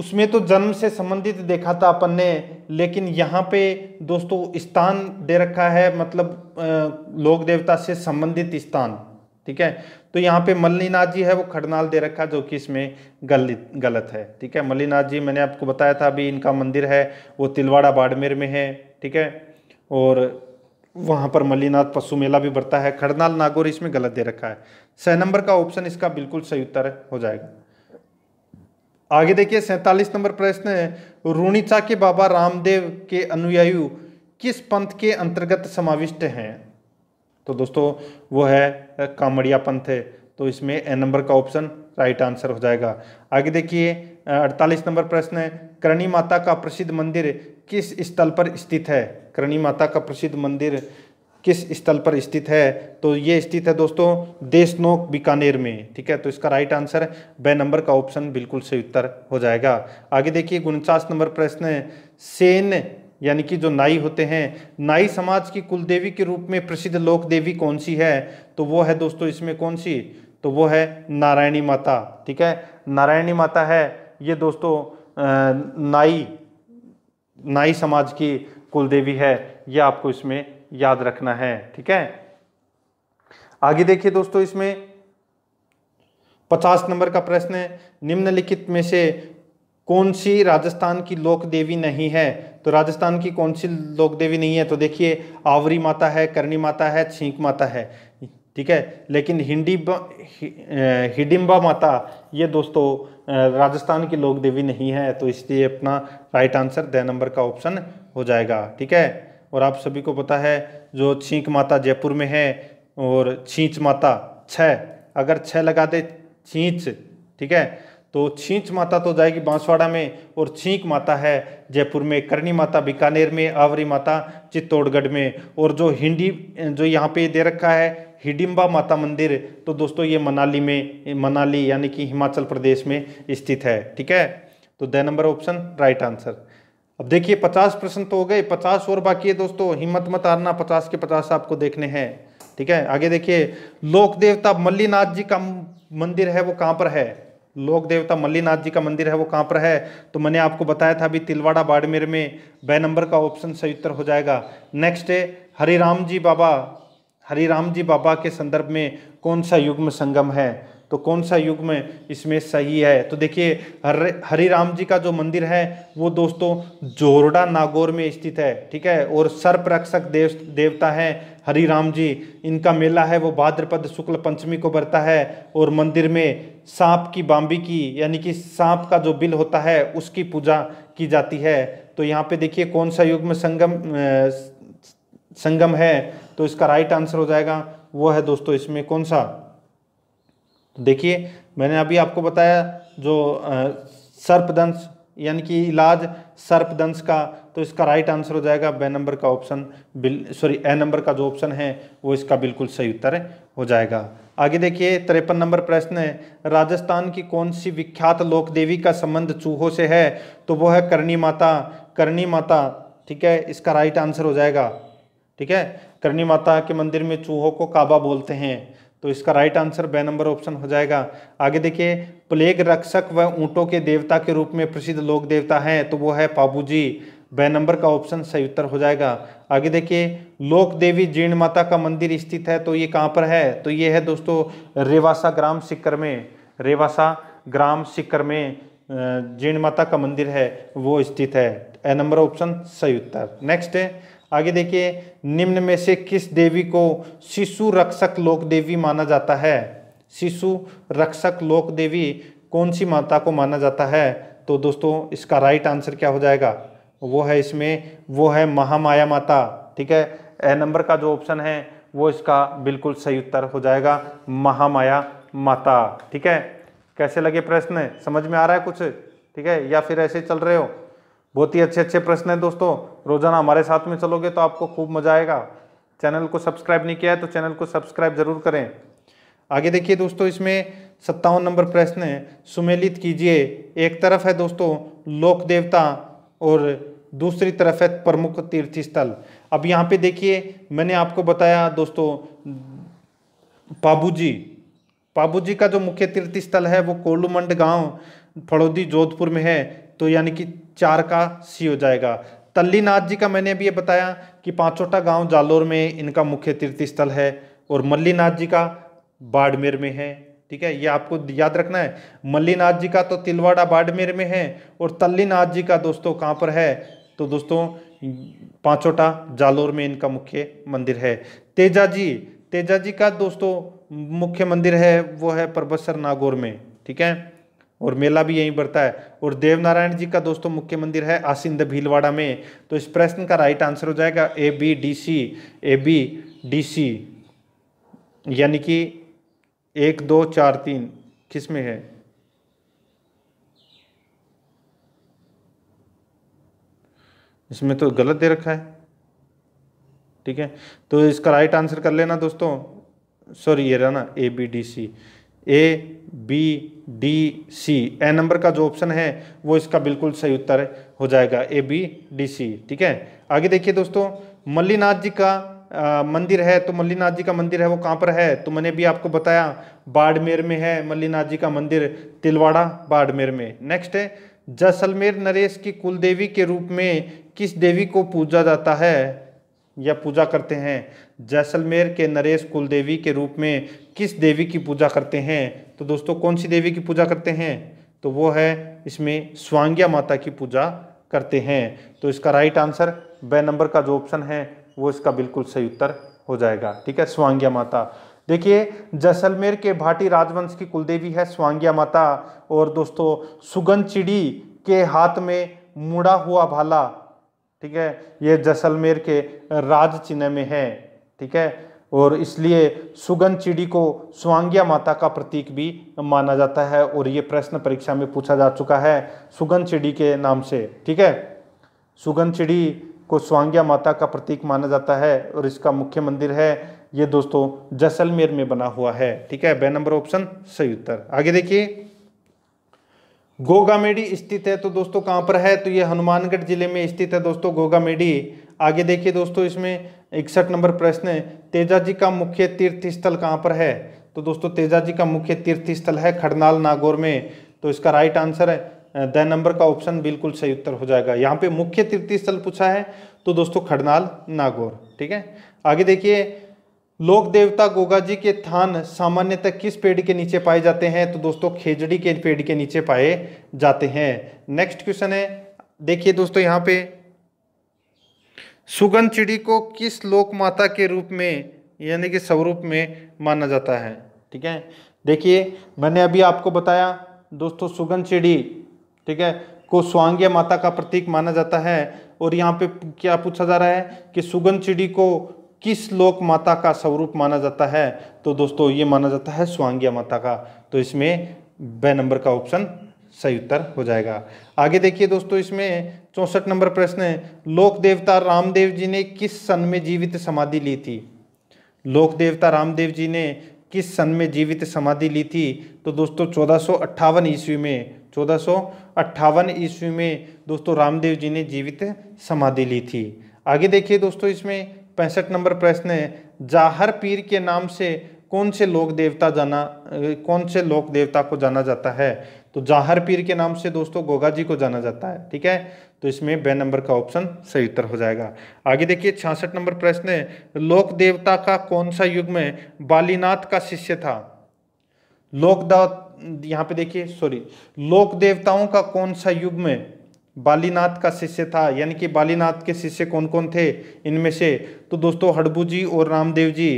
उसमें तो जन्म से संबंधित देखा था अपन ने लेकिन यहाँ पे दोस्तों स्थान दे रखा है मतलब लोक देवता से संबंधित स्थान ठीक है तो यहाँ पे मल्लीनाथ जी है वो खड़नाल दे रखा जो कि इसमें गलत गलत है ठीक है मल्लीनाथ जी मैंने आपको बताया था अभी इनका मंदिर है वो तिलवाड़ा बाड़मेर में है ठीक है और वहाँ पर मल्लीनाथ पशु मेला भी बढ़ता है खड़नाल नागौर इसमें गलत दे रखा है सह नंबर का ऑप्शन इसका बिल्कुल सही उत्तर हो जाएगा आगे देखिए सैंतालीस नंबर प्रश्न है रूणीचा के बाबा रामदेव के अनुयायु किस पंथ के अंतर्गत समाविष्ट हैं तो दोस्तों वो है कामड़िया पंथ है तो इसमें ए नंबर का ऑप्शन राइट आंसर हो जाएगा आगे देखिए अड़तालीस नंबर प्रश्न है करणी माता का प्रसिद्ध मंदिर किस स्थल पर स्थित है करणी माता का प्रसिद्ध मंदिर किस स्थल पर स्थित है तो ये स्थित है दोस्तों देशनोक बीकानेर में ठीक है तो इसका राइट आंसर ब नंबर का ऑप्शन बिल्कुल सही उत्तर हो जाएगा आगे देखिए उनचास नंबर प्रश्न सेन यानी कि जो नाई होते हैं नाई समाज की कुल देवी के रूप में प्रसिद्ध लोक देवी कौन सी है तो वो है दोस्तों इसमें कौन सी तो वो है नारायणी माता ठीक है नारायणी माता है ये दोस्तों नाई नाई समाज की कुलदेवी है यह आपको इसमें याद रखना है ठीक है आगे देखिए दोस्तों इसमें पचास नंबर का प्रश्न है निम्नलिखित में से कौन सी राजस्थान की लोक देवी नहीं है तो राजस्थान की कौन सी लोक देवी नहीं है तो देखिए आवरी माता है करणी माता है छींक माता है ठीक है लेकिन हिंडी हिडिम्बा माता ये दोस्तों राजस्थान की लोक देवी नहीं है तो इसलिए अपना राइट आंसर द नंबर का ऑप्शन हो जाएगा ठीक है और आप सभी को पता है जो छींक माता जयपुर में है और छींच माता छः अगर छः लगा दे छींच ठीक है तो छींच माता तो जाएगी बांसवाड़ा में और छींक माता है जयपुर में करणी माता बीकानेर में आवरी माता चित्तौड़गढ़ में और जो हिंडी जो यहाँ पे दे रखा है हिडिम्बा माता मंदिर तो दोस्तों ये मनाली में मनाली यानी कि हिमाचल प्रदेश में स्थित है ठीक है तो D number option right answer अब देखिए पचास प्रश्न तो हो गए पचास और बाकी है दोस्तों हिम्मत मत हारना पचास के पचास आपको देखने हैं ठीक है आगे देखिए लोक देवता मल्लीनाथ जी का मंदिर है वो कहाँ पर है लोक देवता मल्लीनाथ जी का मंदिर है वो कहाँ पर है तो मैंने आपको बताया था अभी तिलवाड़ा बाड़मेर में बे नंबर का ऑप्शन सही उत्तर हो जाएगा नेक्स्ट है हरिराम जी बाबा हरी राम जी बाबा के संदर्भ में कौन सा युग्म संगम है तो कौन सा युग्म इसमें सही है तो देखिए हर हरी राम जी का जो मंदिर है वो दोस्तों जोरडा नागौर में स्थित है ठीक है और सर्प रक्षक देव देवता है हरी राम जी इनका मेला है वो भाद्रपद शुक्ल पंचमी को बढ़ता है और मंदिर में सांप की बाम्बी की यानी कि सांप का जो बिल होता है उसकी पूजा की जाती है तो यहाँ पे देखिए कौन सा युग्म संगम संगम है तो इसका राइट आंसर हो जाएगा वो है दोस्तों इसमें कौन सा तो देखिए मैंने अभी आपको बताया जो सर्पदंश यानी कि इलाज सर्पदंश का तो इसका राइट आंसर हो जाएगा बे नंबर का ऑप्शन बिल सॉरी ए नंबर का जो ऑप्शन है वो इसका बिल्कुल सही उत्तर हो जाएगा आगे देखिए तिरपन नंबर प्रश्न है राजस्थान की कौन सी विख्यात लोक देवी का संबंध चूहों से है तो वो है करणी माता करणी माता ठीक है इसका राइट आंसर हो जाएगा ठीक है करनी माता के मंदिर में चूहों को काबा बोलते हैं तो इसका right answer B number option हो जाएगा आगे देखिए प्लेग रक्षक व ऊँटों के देवता के रूप में प्रसिद्ध लोक देवता हैं तो वो है पाबू जी बे नंबर का ऑप्शन सही उत्तर हो जाएगा आगे देखिए लोक देवी जीर्ण माता का मंदिर स्थित है तो ये कहाँ पर है तो ये है दोस्तों रेवासा ग्राम सिक्कर में रेवासा ग्राम सिक्कर में जीर्ण माता का मंदिर है वो स्थित है ए नंबर ऑप्शन सही उत्तर नेक्स्ट है आगे देखिए निम्न में से किस देवी को शिशु रक्षक लोक देवी माना जाता है शिशु रक्षक लोक देवी कौन सी माता को माना जाता है तो दोस्तों इसका राइट आंसर क्या हो जाएगा वो है इसमें वो है महामाया माता ठीक है ए नंबर का जो ऑप्शन है वो इसका बिल्कुल सही उत्तर हो जाएगा महामाया माता ठीक है कैसे लगे प्रश्न समझ में आ रहा है कुछ ठीक है या फिर ऐसे चल रहे हो बहुत ही अच्छे अच्छे प्रश्न हैं दोस्तों रोजाना हमारे साथ में चलोगे तो आपको खूब मजा आएगा चैनल को सब्सक्राइब नहीं किया है तो चैनल को सब्सक्राइब जरूर करें आगे देखिए दोस्तों इसमें सत्तावन नंबर प्रश्न है सुमेलित कीजिए एक तरफ है दोस्तों लोक देवता और दूसरी तरफ है प्रमुख तीर्थ स्थल अब यहाँ पे देखिए मैंने आपको बताया दोस्तों पाबूजी जी का जो मुख्य तीर्थ स्थल है वो कोलुमंड गांव फड़ोदी जोधपुर में है तो यानी कि चार का सी हो जाएगा तल्लीनाथ जी का मैंने अभी ये बताया कि पांचोटा गांव जालोर में इनका मुख्य तीर्थ स्थल है और मल्लीनाथ जी का बाड़मेर में है ठीक है ये आपको याद रखना है मल्लीनाथ जी का तो तिलवाड़ा बाड़मेर में है और तल्लीनाथ जी का दोस्तों कहाँ पर है तो दोस्तों पांचोटा जालोर में इनका मुख्य मंदिर है तेजा जी तेजा जी का दोस्तों मुख्य मंदिर है वो है परबसर नागौर में ठीक है और मेला भी यहीं पड़ता है और देवनारायण जी का दोस्तों मुख्य मंदिर है आसिंद भीलवाड़ा में तो इस प्रश्न का राइट आंसर हो जाएगा A B D C A B D C यानी कि एक दो चार तीन किस में है इसमें तो गलत दे रखा है ठीक है तो इसका राइट आंसर कर लेना दोस्तों सॉरी ये रहा ना A B D C A B D C A number का जो ऑप्शन है वो इसका बिल्कुल सही उत्तर हो जाएगा ए बी डी सी ठीक है आगे देखिए दोस्तों मल्लीनाथ जी का आ, मंदिर है तो मल्लीनाथ जी का मंदिर है वो कहाँ पर है तो मैंने भी आपको बताया बाड़मेर में है मल्लीनाथ जी का मंदिर तिलवाड़ा बाड़मेर में नेक्स्ट है जैसलमेर नरेश की कुलदेवी के रूप में किस देवी को पूजा जाता है या पूजा करते हैं जैसलमेर के नरेश कुल देवी के रूप में किस देवी की पूजा करते हैं तो दोस्तों कौन सी देवी की पूजा करते हैं तो वो है इसमें स्वांग्या माता की पूजा करते हैं तो इसका राइट आंसर ब नंबर का जो ऑप्शन है वो इसका बिल्कुल सही उत्तर हो जाएगा ठीक है स्वांग्या माता देखिए जैसलमेर के भाटी राजवंश की कुलदेवी है स्वांग्या माता और दोस्तों सुगन चिड़ी के हाथ में मुड़ा हुआ भाला ठीक है ये जैसलमेर के राज चिन्ह में है ठीक है और इसलिए सुगंध चिड़ी को स्वांग्या माता का प्रतीक भी माना जाता है और ये प्रश्न परीक्षा में पूछा जा चुका है सुगंध चिड़ी के नाम से ठीक है सुगंध चिड़ी को स्वांग्या माता का प्रतीक माना जाता है और इसका मुख्य मंदिर है ये दोस्तों जैसलमेर में बना हुआ है ठीक है बे नंबर ऑप्शन सही उत्तर आगे देखिए गोगामेडी स्थित है तो दोस्तों कहाँ पर है तो ये हनुमानगढ़ जिले में स्थित है दोस्तों गोगामेडी आगे देखिए दोस्तों इसमें इकसठ नंबर प्रश्न है तेजा जी का मुख्य तीर्थ स्थल कहाँ पर है तो दोस्तों तेजा जी का मुख्य तीर्थ स्थल है खड़नाल नागौर में तो इसका राइट आंसर है द नंबर का ऑप्शन बिल्कुल सही उत्तर हो जाएगा यहाँ पे मुख्य तीर्थ स्थल पूछा है तो दोस्तों खड़नाल नागौर ठीक है आगे देखिए लोक देवता गोगा जी के थान सामान्यतः किस पेड़ के नीचे पाए जाते हैं तो दोस्तों खेजड़ी के पेड़ के नीचे पाए जाते हैं नेक्स्ट क्वेश्चन है देखिए दोस्तों यहाँ पे सुगंध चिड़ी को किस लोक माता के रूप में यानी कि स्वरूप में माना जाता है ठीक है देखिए मैंने अभी आपको बताया दोस्तों सुगंध चिड़ी ठीक है को स्वांग्य माता का प्रतीक माना जाता है और यहाँ पे क्या पूछा जा रहा है कि सुगंध चिड़ी को किस लोक माता का स्वरूप माना जाता है तो दोस्तों ये माना जाता है स्वांग्या माता का तो इसमें ब नंबर का ऑप्शन सही उत्तर हो जाएगा आगे देखिए दोस्तों इसमें चौंसठ नंबर प्रश्न है लोक देवता रामदेव जी ने किस सन में जीवित समाधि ली थी लोक देवता रामदेव जी ने किस सन में जीवित समाधि ली थी तो दोस्तों चौदह ईस्वी में चौदह ईस्वी में दोस्तों रामदेव जी ने जीवित समाधि ली थी आगे देखिए दोस्तों इसमें पैंसठ नंबर प्रश्न है जाहर पीर के नाम से कौन से लोक देवता जाना कौन से लोक देवता को जाना जाता है तो जाहर पीर के नाम से दोस्तों गोगा जी को जाना जाता है ठीक है तो इसमें बे नंबर का ऑप्शन सही उत्तर हो जाएगा आगे देखिए छियासठ नंबर प्रश्न है लोक देवता का कौन सा युग में बालीनाथ का शिष्य था लोक यहाँ पे देखिए सॉरी लोक देवताओं का कौन सा युग में बालीनाथ का शिष्य था यानी कि बालीनाथ के शिष्य कौन कौन थे इनमें से तो दोस्तों हड़बू जी और रामदेव जी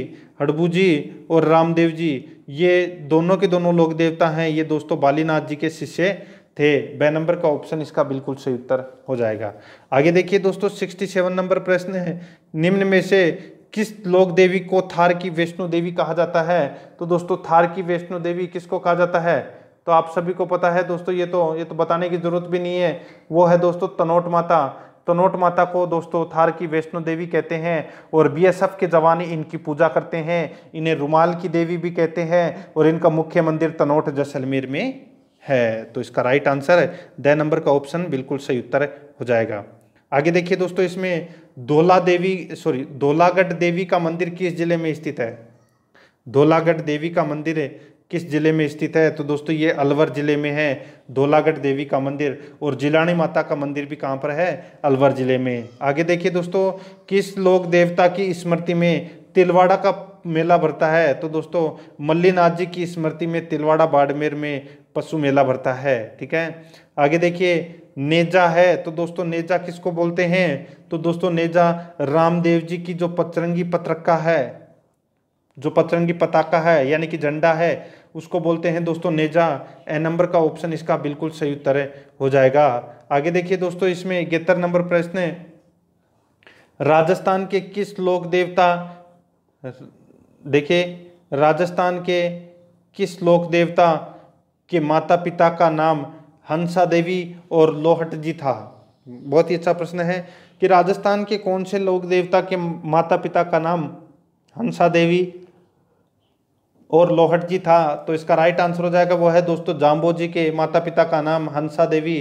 हड़बू जी और रामदेव जी ये दोनों के दोनों लोक देवता हैं ये दोस्तों बालीनाथ जी के शिष्य थे बे नंबर का ऑप्शन इसका बिल्कुल सही उत्तर हो जाएगा आगे देखिए दोस्तों सिक्सटी सेवन नंबर प्रश्न है निम्न में से किस लोक देवी को थार की वैष्णो देवी कहा जाता है तो दोस्तों थार की वैष्णो देवी किसको कहा जाता है तो आप सभी को पता है दोस्तों ये तो ये तो बताने की जरूरत भी नहीं है वो है दोस्तों तनोट माता तो नोट माता को दोस्तों थार की वैष्णो देवी कहते हैं और बीएसएफ के जवान इनकी पूजा करते हैं इन्हें रुमाल की देवी भी कहते हैं और इनका मुख्य मंदिर तनोट जैसलमेर में है तो इसका राइट आंसर द नंबर का ऑप्शन बिल्कुल सही उत्तर हो जाएगा आगे देखिए दोस्तों इसमें धोला देवी सॉरी धोलागढ़ देवी का मंदिर किस जिले में स्थित है धोलागढ़ देवी का मंदिर किस जिले में स्थित है तो दोस्तों ये अलवर जिले में है धोलागढ़ देवी का मंदिर और जिलानी माता का मंदिर भी कहाँ पर है अलवर जिले में आगे देखिए दोस्तों किस लोक देवता की स्मृति में तिलवाड़ा का मेला भरता है तो दोस्तों मल्लीनाथ जी की स्मृति में तिलवाड़ा बाड़मेर में पशु मेला भरता है ठीक है आगे देखिए नेजा है तो दोस्तों नेजा किसको बोलते हैं तो दोस्तों नेजा रामदेव जी की जो पतरंगी पत्रका है जो पतरंगी पताका है यानी कि झंडा है उसको बोलते हैं दोस्तों नेजा ए नंबर का ऑप्शन इसका बिल्कुल सही उत्तर हो जाएगा आगे देखिए दोस्तों इसमें इकहत्तर नंबर प्रश्न है राजस्थान के किस लोक देवता देखिए राजस्थान के किस लोक देवता के माता पिता का नाम हंसा देवी और लोहट जी था बहुत ही अच्छा प्रश्न है कि राजस्थान के कौन से लोक देवता के माता पिता का नाम हंसा देवी और लोहट जी था तो इसका राइट आंसर हो जाएगा वो है दोस्तों जाम्बो जी के माता पिता का नाम हंसा देवी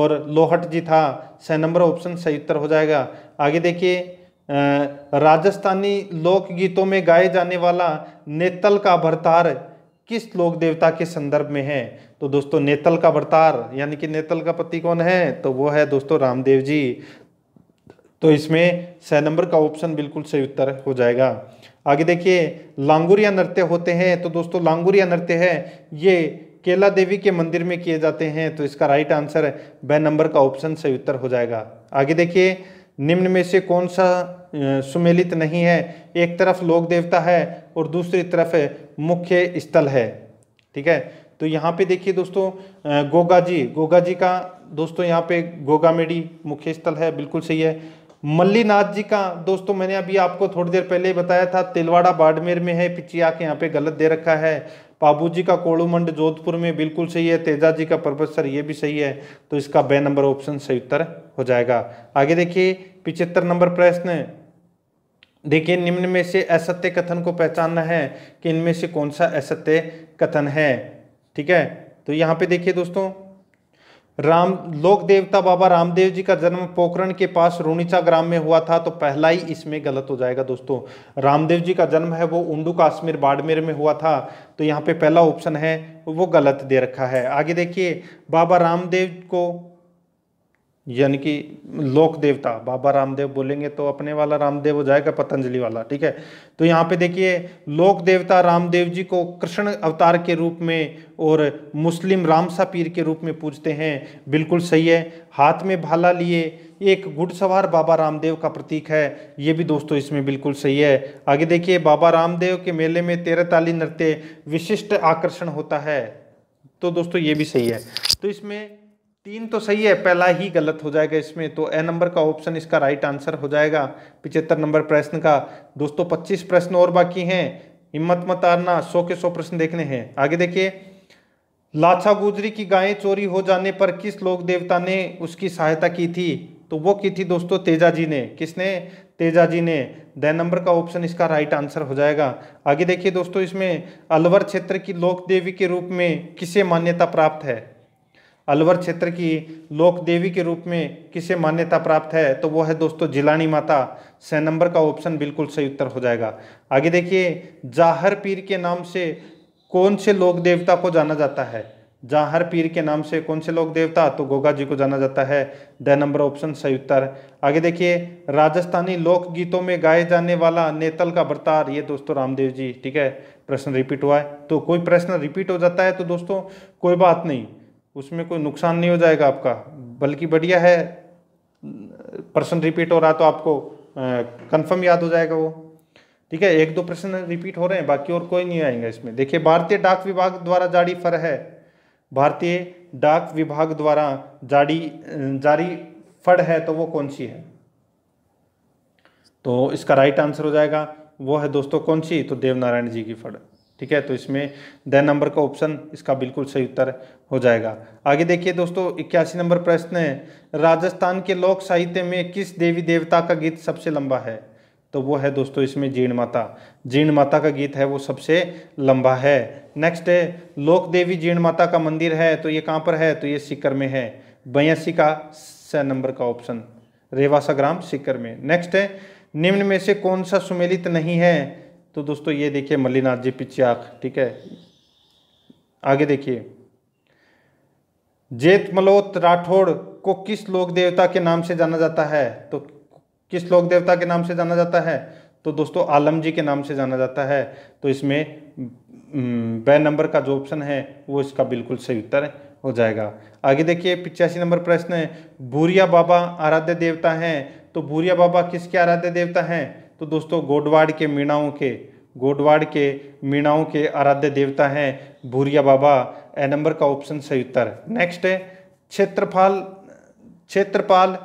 और लोहट जी था स नंबर ऑप्शन सही उत्तर हो जाएगा आगे देखिए राजस्थानी लोक गीतों में गाए जाने वाला नेतल का भरतार किस लोक देवता के संदर्भ में है तो दोस्तों नेतल का भरतार यानी कि नेतल का पति कौन है तो वो है दोस्तों रामदेव जी तो इसमें स नंबर का ऑप्शन बिल्कुल सही उत्तर हो जाएगा आगे देखिए लांगुरिया नृत्य होते हैं तो दोस्तों लांगुरिया नृत्य है ये केला देवी के मंदिर में किए जाते हैं तो इसका राइट आंसर ब नंबर का ऑप्शन सही उत्तर हो जाएगा आगे देखिए निम्न में से कौन सा सुमेलित नहीं है एक तरफ लोक देवता है और दूसरी तरफ मुख्य स्थल है ठीक है तो यहाँ पे देखिए दोस्तों गोगा जी गोगा जी का दोस्तों यहाँ पे गोगा मेडी मुख्य स्थल है बिल्कुल सही है मल्लीनाथ जी का दोस्तों मैंने अभी आपको थोड़ी देर पहले बताया था तिलवाड़ा बाड़मेर में है पिछली आके यहाँ पे गलत दे रखा है पाबू जी का कोड़ूमंड जोधपुर में बिल्कुल सही है तेजा जी का सर ये भी सही है तो इसका बे नंबर ऑप्शन सही उत्तर हो जाएगा आगे देखिए पिछहत्तर नंबर प्रश्न देखिए निम्न में से असत्य कथन को पहचानना है कि इनमें से कौन सा असत्य कथन है ठीक है तो यहाँ पे देखिए दोस्तों राम लोक देवता बाबा रामदेव जी का जन्म पोखरण के पास रोनीचा ग्राम में हुआ था तो पहला ही इसमें गलत हो जाएगा दोस्तों रामदेव जी का जन्म है वो उंडू काश्मीर बाड़मेर में हुआ था तो यहाँ पे पहला ऑप्शन है वो गलत दे रखा है आगे देखिए बाबा रामदेव को यानी कि लोक देवता बाबा रामदेव बोलेंगे तो अपने वाला रामदेव हो जाएगा पतंजलि वाला ठीक है तो यहाँ पे देखिए लोक देवता रामदेव जी को कृष्ण अवतार के रूप में और मुस्लिम रामसा पीर के रूप में पूजते हैं बिल्कुल सही है हाथ में भाला लिए एक घुड़सवार बाबा रामदेव का प्रतीक है ये भी दोस्तों इसमें बिल्कुल सही है आगे देखिए बाबा रामदेव के मेले में तेरह ताली नृत्य विशिष्ट आकर्षण होता है तो दोस्तों ये भी सही है तो इसमें तीन तो सही है पहला ही गलत हो जाएगा इसमें तो ए नंबर का ऑप्शन इसका राइट आंसर हो जाएगा पिछहत्तर नंबर प्रश्न का दोस्तों पच्चीस प्रश्न और बाकी हैं हिम्मत मत आना सौ के सौ प्रश्न देखने हैं आगे देखिए लाछा गुजरी की गायें चोरी हो जाने पर किस लोक देवता ने उसकी सहायता की थी तो वो की थी दोस्तों तेजा जी ने किसने तेजा जी ने द नंबर का ऑप्शन इसका राइट आंसर हो जाएगा आगे देखिए दोस्तों इसमें अलवर क्षेत्र की लोक देवी के रूप में किसे मान्यता प्राप्त है अलवर क्षेत्र की लोक देवी के रूप में किसे मान्यता प्राप्त है तो वो है दोस्तों जिलानी माता स नंबर का ऑप्शन बिल्कुल सही उत्तर हो जाएगा आगे देखिए जाहर पीर के नाम से कौन से लोक देवता को जाना जाता है जाहर पीर के नाम से कौन से लोक देवता तो गोगा जी को जाना जाता है द नंबर ऑप्शन सही उत्तर आगे देखिए राजस्थानी लोक गीतों में गाए जाने वाला नेतल का बरतार ये दोस्तों रामदेव जी ठीक है प्रश्न रिपीट हुआ है तो कोई प्रश्न रिपीट हो जाता है तो दोस्तों कोई बात नहीं उसमें कोई नुकसान नहीं हो जाएगा आपका बल्कि बढ़िया है प्रश्न रिपीट हो रहा तो आपको कंफर्म याद हो जाएगा वो ठीक है एक दो प्रश्न रिपीट हो रहे हैं बाकी और कोई नहीं आएगा इसमें देखिए भारतीय डाक विभाग द्वारा जारी फर है भारतीय डाक विभाग द्वारा जारी जारी फड़ है तो वो कौन सी है तो इसका राइट आंसर हो जाएगा वो है दोस्तों कौन सी तो देवनारायण जी की फड़ ठीक है तो इसमें द नंबर का ऑप्शन इसका बिल्कुल सही उत्तर हो जाएगा आगे देखिए दोस्तों इक्यासी नंबर प्रश्न है राजस्थान के लोक साहित्य में किस देवी देवता का गीत सबसे लंबा है तो वो है दोस्तों इसमें जीर्ण माता जीर्ण माता का गीत है वो सबसे लंबा है नेक्स्ट है लोक देवी जीर्ण माता का मंदिर है तो ये कहाँ पर है तो ये सिकर में है बयासी का स नंबर का ऑप्शन रेवासा ग्राम सिकर में नेक्स्ट है निम्न में से कौन सा सुमेलित नहीं है तो दोस्तों ये देखिए मल्लीनाथ जी पिछे ठीक है आगे देखिए जेत मलोत राठौड़ को किस लोक देवता के नाम से जाना जाता है तो किस लोक देवता के नाम से जाना जाता है तो दोस्तों आलम जी के नाम से जाना जाता है तो इसमें बे नंबर का जो ऑप्शन है वो इसका बिल्कुल सही उत्तर हो जाएगा आगे देखिए पिचासी नंबर प्रश्न है भूरिया बाबा आराध्य देवता हैं तो भूरिया बाबा किसके आराध्य देवता हैं तो दोस्तों गोडवाड़ के मीणाओं के गोडवाड़ के मीणाओं के आराध्य देवता हैं भूरिया बाबा ए नंबर का ऑप्शन सही उत्तर नेक्स्ट है क्षेत्रपाल क्षेत्रपाल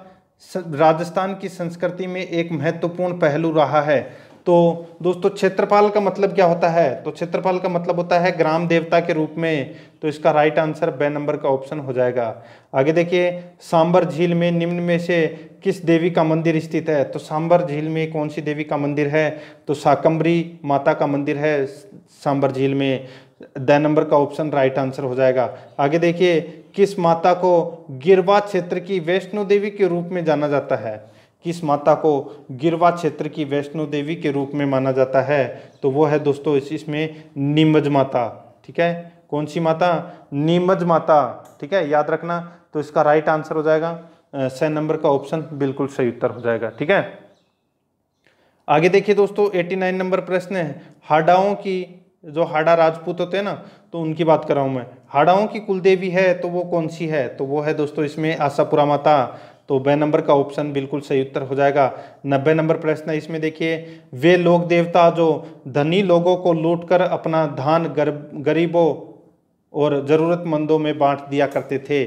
राजस्थान की संस्कृति में एक महत्वपूर्ण पहलू रहा है तो दोस्तों क्षेत्रपाल का मतलब क्या होता है तो क्षेत्रपाल का मतलब होता है ग्राम देवता के रूप में तो इसका राइट आंसर बे नंबर का ऑप्शन हो जाएगा आगे देखिए सांबर झील में निम्न में से किस देवी का मंदिर स्थित है तो सांबर झील में कौन सी देवी का मंदिर है तो साकम्बरी माता का मंदिर है सांबर झील में द नंबर का ऑप्शन राइट आंसर हो जाएगा आगे देखिए किस माता को गिरवा क्षेत्र की वैष्णो देवी के रूप में जाना जाता है किस माता को गिरवा क्षेत्र की वैष्णो देवी के रूप में माना जाता है तो वो है दोस्तों इस इसमें नीमज माता ठीक है कौन सी माता नीमज माता ठीक है याद रखना तो इसका राइट आंसर हो जाएगा स नंबर का ऑप्शन बिल्कुल सही उत्तर हो जाएगा ठीक है आगे देखिए दोस्तों 89 नंबर प्रश्न है हाडाओं की जो हाडा राजपूत होते हैं ना तो उनकी बात कर रहा हूँ मैं हाडाओं की कुलदेवी है तो वो कौन सी है तो वो है दोस्तों इसमें आशापुरा माता तो बे नंबर का ऑप्शन बिल्कुल सही उत्तर हो जाएगा नब्बे नंबर प्रश्न है इसमें देखिए वे लोक देवता जो धनी लोगों को लूट अपना धान गरीबों और ज़रूरतमंदों में बांट दिया करते थे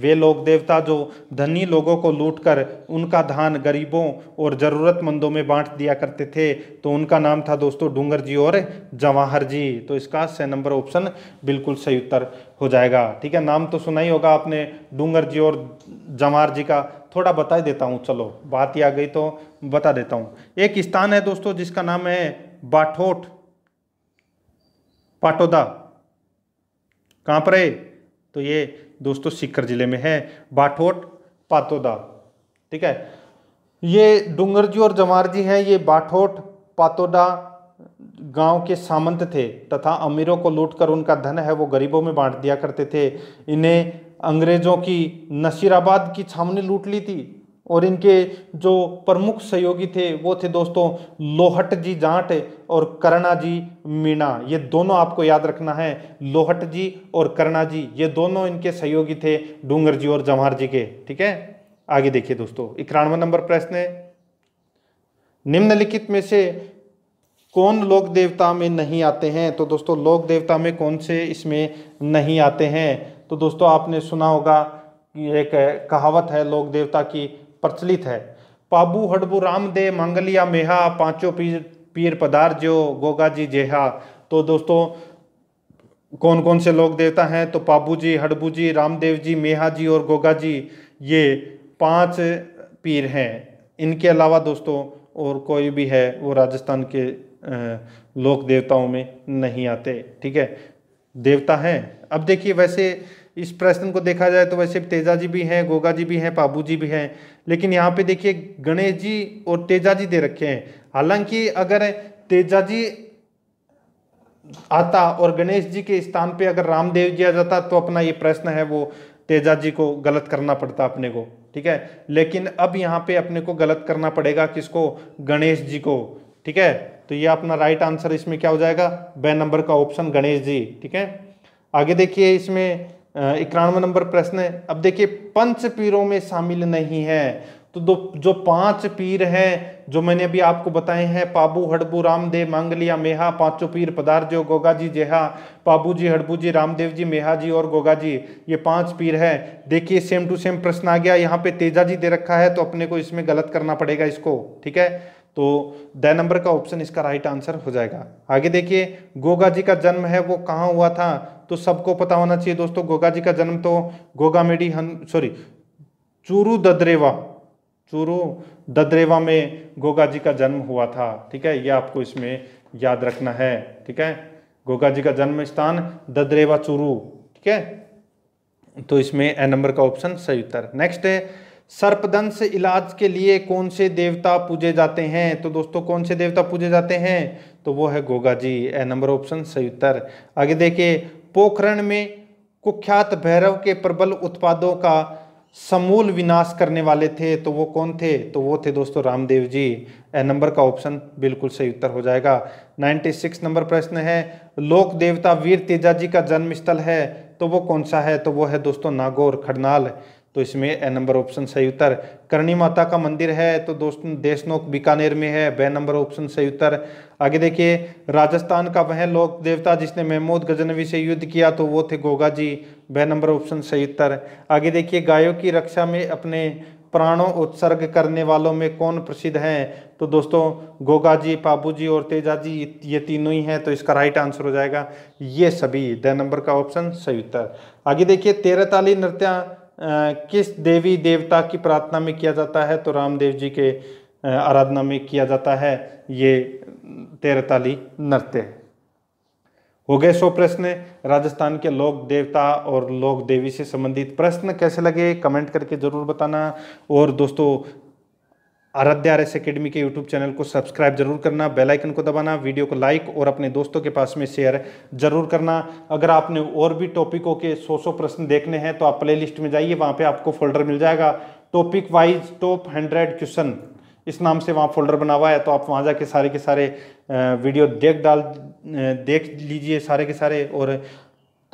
वे लोग देवता जो धनी लोगों को लूटकर उनका धान गरीबों और ज़रूरतमंदों में बांट दिया करते थे तो उनका नाम था दोस्तों डूंगर जी और जवाहर जी तो इसका से नंबर ऑप्शन बिल्कुल सही उत्तर हो जाएगा ठीक है नाम तो सुना ही होगा आपने डूंगर जी और जवाहर जी का थोड़ा बता देता हूँ चलो बात ही आ गई तो बता देता हूँ एक स्थान है दोस्तों जिसका नाम है बाठोट पाटोदा कहाँ पर है तो ये दोस्तों सीकर ज़िले में है बाठोट पातोदा ठीक है ये डूंगर जी और जमार जी हैं ये बाठोट पातोदा गांव के सामंत थे तथा अमीरों को लूटकर उनका धन है वो गरीबों में बांट दिया करते थे इन्हें अंग्रेज़ों की नसीराबाद की छावनी लूट ली थी और इनके जो प्रमुख सहयोगी थे वो थे दोस्तों लोहट जी जाट और करणा जी मीणा ये दोनों आपको याद रखना है लोहट जी और करणा जी ये दोनों इनके सहयोगी थे डूंगर जी और जवाहर जी के ठीक है आगे देखिए दोस्तों इक्यानवे नंबर प्रश्न है निम्नलिखित में से कौन लोक देवता में नहीं आते हैं तो दोस्तों लोक देवता में कौन से इसमें नहीं आते हैं तो दोस्तों आपने सुना होगा कि एक कहावत है लोक देवता की प्रचलित है पाबू हड़बू रामदेव मांगलिया मेहा पांचों पीर पीर पदार जो गोगा जी जेहा तो दोस्तों कौन कौन से लोग देवता हैं तो पाबू जी हड़बू जी रामदेव जी मेहा जी और गोगा जी ये पांच पीर हैं इनके अलावा दोस्तों और कोई भी है वो राजस्थान के लोक देवताओं में नहीं आते ठीक है देवता हैं अब देखिए वैसे इस प्रश्न को देखा जाए तो वैसे तेजा जी भी हैं गोगा जी भी हैं पाबू जी भी हैं लेकिन यहाँ पे देखिए गणेश जी और तेजा जी दे रखे हैं हालांकि अगर तेजा जी आता और गणेश जी के स्थान पे अगर रामदेव जी आ जाता तो अपना ये प्रश्न है वो तेजा जी को गलत करना पड़ता अपने को ठीक है लेकिन अब यहाँ पे अपने को गलत करना पड़ेगा किसको गणेश जी को ठीक है तो ये अपना राइट आंसर इसमें क्या हो जाएगा बे नंबर का ऑप्शन गणेश जी ठीक है आगे देखिए इसमें इक्यानवे नंबर प्रश्न है अब देखिए पंच पीरों में शामिल नहीं है तो दो जो पांच पीर हैं जो मैंने अभी आपको बताए हैं पाबू हड़बू रामदेव मांगलिया मेहा पांचों पीर जो गोगा जी जेहा पाबू जी हड़बू जी रामदेव जी मेहा जी और गोगा जी ये पांच पीर हैं देखिए सेम टू सेम प्रश्न आ गया यहाँ पे तेजा जी दे रखा है तो अपने को इसमें गलत करना पड़ेगा इसको ठीक है तो द नंबर का ऑप्शन इसका राइट आंसर हो जाएगा आगे देखिए गोगा जी का जन्म है वो कहाँ हुआ था तो सबको पता होना चाहिए दोस्तों गोगा जी का जन्म तो मेडी हन सॉरी चूरू ददरेवा चूरू ददरेवा में गोगा जी का जन्म हुआ था ठीक है यह आपको इसमें याद रखना है ठीक है गोगा जी का जन्म स्थान ददरेवा चूरू ठीक है तो इसमें ए नंबर का ऑप्शन सही उत्तर नेक्स्ट है सर्पदंश इलाज के लिए कौन से देवता पूजे जाते हैं तो दोस्तों कौन से देवता पूजे जाते हैं तो वो है Goga ji A number option सही उत्तर आगे देखिए पोखरण में कुख्यात भैरव के प्रबल उत्पादों का समूल विनाश करने वाले थे तो वो कौन थे तो वो थे दोस्तों रामदेव जी ए नंबर का ऑप्शन बिल्कुल सही उत्तर हो जाएगा 96 नंबर प्रश्न है लोक देवता वीर तेजा जी का जन्म स्थल है तो वो कौन सा है तो वो है दोस्तों नागौर खड़नाल तो इसमें ए नंबर ऑप्शन सही उत्तर करणी माता का मंदिर है तो दोस्तों देशनोक बीकानेर में है बे नंबर ऑप्शन सही उत्तर आगे देखिए राजस्थान का वह लोक देवता जिसने महमूद गजनवी से युद्ध किया तो वो थे Goga ji B number option सही उत्तर आगे देखिए गायों की रक्षा में अपने प्राणों उत्सर्ग करने वालों में कौन प्रसिद्ध हैं तो दोस्तों गोगा जी पाबू जी और तेजा जी ये तीनों ही हैं तो इसका राइट आंसर हो जाएगा ये सभी द नंबर का ऑप्शन सही उत्तर आगे देखिए तेरह ताली नृत्या किस देवी देवता की प्रार्थना में किया जाता है तो रामदेव जी के आराधना में किया जाता है ये तेरताली नृत्य हो गए सो प्रश्न राजस्थान के लोक देवता और लोक देवी से संबंधित प्रश्न कैसे लगे कमेंट करके ज़रूर बताना और दोस्तों आराध्या आर एस अकेडमी के यूट्यूब चैनल को सब्सक्राइब जरूर करना बेल आइकन को दबाना वीडियो को लाइक और अपने दोस्तों के पास में शेयर जरूर करना अगर आपने और भी टॉपिकों के सौ सौ प्रश्न देखने हैं तो आप प्लेलिस्ट में जाइए वहाँ पे आपको फोल्डर मिल जाएगा topic wise top hundred question इस नाम से वहाँ फोल्डर बना हुआ है तो आप वहाँ जाके सारे के सारे वीडियो देख डाल देख लीजिए सारे के सारे और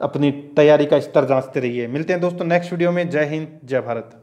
अपनी तैयारी का स्तर जांचते रहिए मिलते हैं दोस्तों नेक्स्ट वीडियो में जय हिंद जय भारत